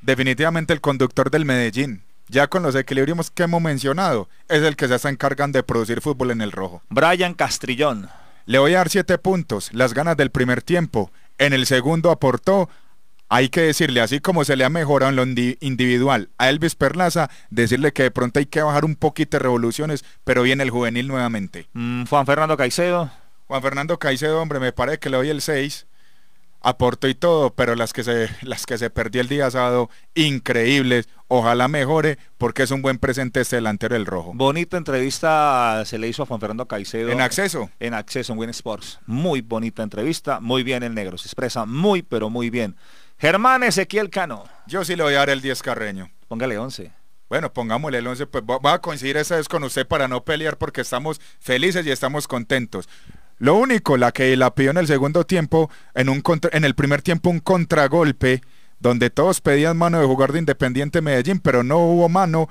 Definitivamente el conductor del Medellín, ya con los equilibrios que hemos mencionado, es el que se está encargando de producir fútbol en el rojo. Brian Castrillón. Le voy a dar siete puntos, las ganas del primer tiempo. En el segundo aportó hay que decirle, así como se le ha mejorado en lo individual a Elvis Perlaza, decirle que de pronto hay que bajar un poquito de revoluciones, pero viene el juvenil nuevamente. Mm, Juan Fernando Caicedo. Juan Fernando Caicedo, hombre, me parece que le doy el 6. Aporto y todo, pero las que se, las que se perdió el día sábado, increíbles. Ojalá mejore, porque es un buen presente este delantero del rojo. Bonita entrevista se le hizo a Juan Fernando Caicedo. En acceso. En acceso en Win Sports. Muy bonita entrevista, muy bien el negro. Se expresa muy, pero muy bien. Germán Ezequiel Cano. Yo sí le voy a dar el 10 Carreño. Póngale 11. Bueno, pongámosle el 11, pues va a coincidir esa vez con usted para no pelear porque estamos felices y estamos contentos. Lo único, la que la pidió en el segundo tiempo, en, un en el primer tiempo un contragolpe, donde todos pedían mano de jugar de Independiente Medellín, pero no hubo mano.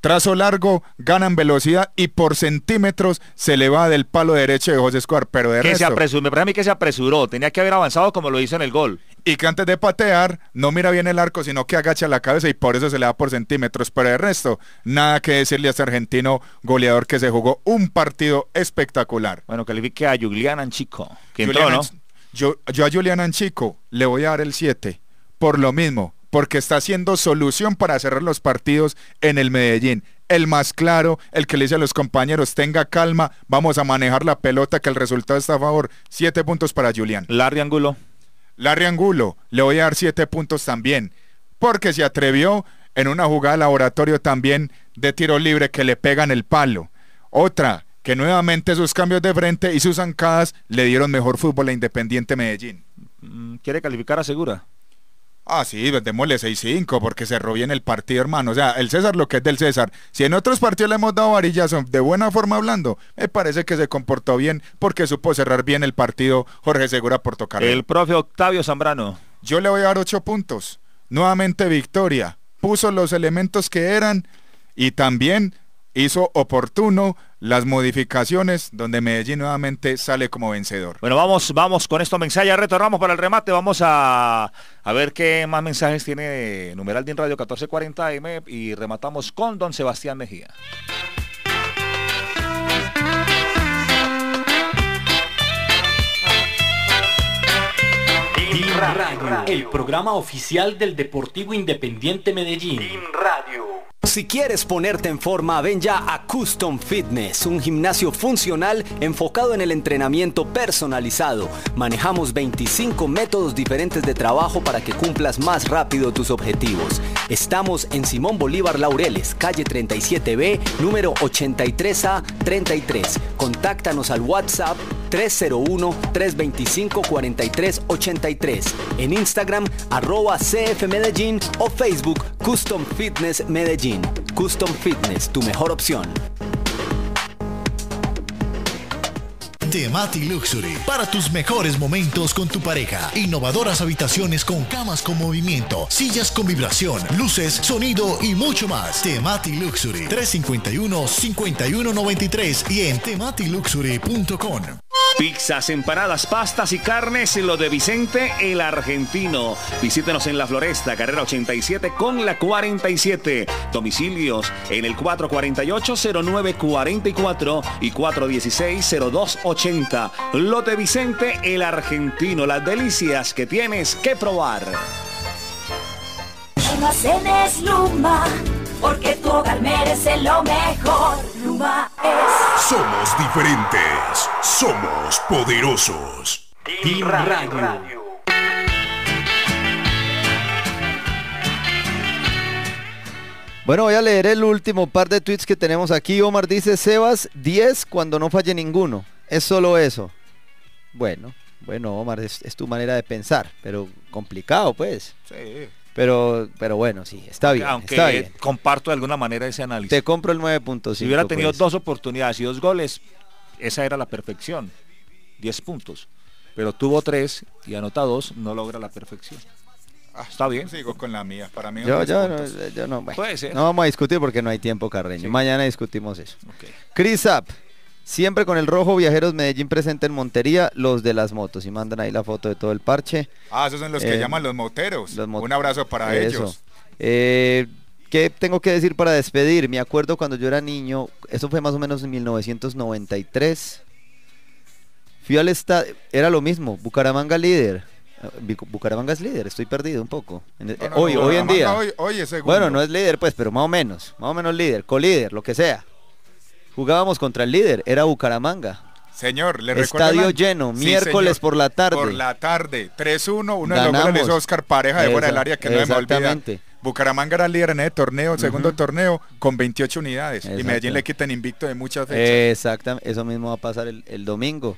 Trazo largo, ganan velocidad y por centímetros se le va del palo derecho de José Escobar, pero de mí que se apresuró, tenía que haber avanzado como lo hizo en el gol y que antes de patear no mira bien el arco, sino que agacha la cabeza y por eso se le da por centímetros. Pero el resto, nada que decirle a este argentino goleador que se jugó un partido espectacular. Bueno, califique a Julián Anchico, ¿no? Yo, yo a Julián Anchico le voy a dar el 7, por lo mismo, porque está haciendo solución para cerrar los partidos en el Medellín el más claro, el que le dice a los compañeros, tenga calma, vamos a manejar la pelota, que el resultado está a favor. Siete puntos para Julián. Larry Angulo. Larry Angulo, le voy a dar 7 puntos también, porque se atrevió en una jugada laboratorio también de tiro libre que le pegan el palo. Otra, que nuevamente sus cambios de frente y sus zancadas le dieron mejor fútbol a Independiente Medellín. Mm, ¿Quiere calificar a Segura? Ah, sí, pues, démosle 6-5 porque cerró bien el partido, hermano. O sea, el César lo que es del César. Si en otros partidos le hemos dado varillas de buena forma hablando, me parece que se comportó bien porque supo cerrar bien el partido Jorge Segura por tocar. El profe Octavio Zambrano. Yo le voy a dar 8 puntos. Nuevamente victoria. Puso los elementos que eran y también hizo oportuno las modificaciones donde Medellín nuevamente sale como vencedor. Bueno, vamos, vamos con estos mensajes, retornamos para el remate, vamos a, ver qué más mensajes tiene Numeral de Radio 1440 m y rematamos con don Sebastián Mejía. Din Radio, el programa oficial del Deportivo Independiente Medellín. Din Radio. Si quieres ponerte en forma, ven ya a Custom Fitness, un gimnasio funcional enfocado en el entrenamiento personalizado. Manejamos 25 métodos diferentes de trabajo para que cumplas más rápido tus objetivos. Estamos en Simón Bolívar Laureles, calle 37B, número 83A33. Contáctanos al WhatsApp 301-325-4383, en Instagram arroba CF Medellín o Facebook Custom Fitness Medellín. Custom Fitness, tu mejor opción. de Luxury. Para tus mejores momentos con tu pareja. Innovadoras habitaciones con camas con movimiento, sillas con vibración, luces, sonido y mucho más. Temati Luxury 351-5193 y en tematiluxury.com. Pizzas, empanadas, pastas y carnes, lo de Vicente el Argentino. Visítenos en La Floresta, carrera 87 con la 47. Domicilios en el 448-0944 y 416 028 80. Lote Vicente, el argentino. Las delicias que tienes que probar. Almacenes Luma, porque tu hogar merece lo mejor. Luma es. Somos diferentes. Somos poderosos. Team, Team Radio. Bueno, voy a leer el último par de tweets que tenemos aquí. Omar dice, Sebas, 10 cuando no falle ninguno. Es solo eso. Bueno, bueno, Omar, es, tu manera de pensar, pero complicado, pues. Sí. Pero, pero bueno, sí, está bien. Aunque comparto de alguna manera ese análisis. Te compro el puntos. Si hubiera tenido pues. dos oportunidades y dos goles, esa era la perfección. 10 puntos. Pero tuvo tres y anota dos, no logra la perfección. Ah, está bien. Sigo con la mía. Para mí. no, no, vamos a discutir porque no hay tiempo, Carreño. Mañana discutimos eso. Chris Up. Siempre con el rojo, Viajeros Medellín presente en Montería, los de las motos. Y mandan ahí la foto de todo el parche. Ah, esos son los que eh, llaman los moteros. Un abrazo para eso. ellos. Eh, ¿Qué tengo que decir para despedir? Me acuerdo cuando yo era niño, eso fue más o menos en 1993. Fui al estadio, era lo mismo, Bucaramanga líder Bucaramanga es líder, estoy perdido un poco. Eh, hoy, hoy en día. Hoy, bueno, no es líder, pues, pero más o menos. Más o menos líder, co-líder, lo que sea. Jugábamos contra el líder, era Bucaramanga. Señor, le recuerdo. Estadio lleno, miércoles por la tarde. Por la tarde, 3-1, uno de los goles Oscar Pareja de fuera del área que no me olvida. Bucaramanga era líder en el torneo, segundo torneo, con 28 unidades. Y Medellín le quitan invicto de muchas fechas. Exactamente, eso mismo va a pasar el domingo.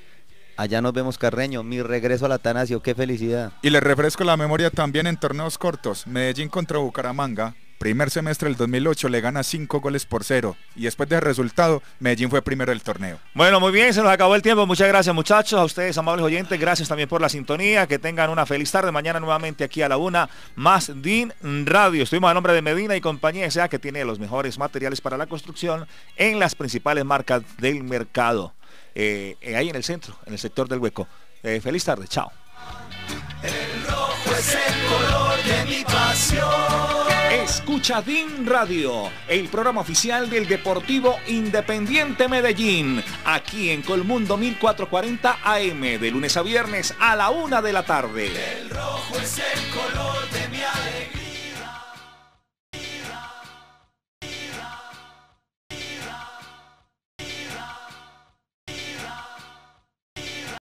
Allá nos vemos, Carreño. Mi regreso al Atanasio, qué felicidad. Y le refresco la memoria también en torneos cortos. Medellín contra Bucaramanga. Primer semestre del 2008 le gana 5 goles por 0 y después del resultado Medellín fue primero del torneo. Bueno, muy bien, se nos acabó el tiempo. Muchas gracias muchachos, a ustedes amables oyentes, gracias también por la sintonía, que tengan una feliz tarde. Mañana nuevamente aquí a la una más DIN Radio. Estuvimos a nombre de Medina y compañía sea que tiene los mejores materiales para la construcción en las principales marcas del mercado. Eh, ahí en el centro, en el sector del hueco. Eh, feliz tarde, chao. El rojo es el color de mi pasión. Escucha DIN Radio, el programa oficial del Deportivo Independiente Medellín, aquí en Colmundo 1440 AM, de lunes a viernes a la una de la tarde. El rojo es el color de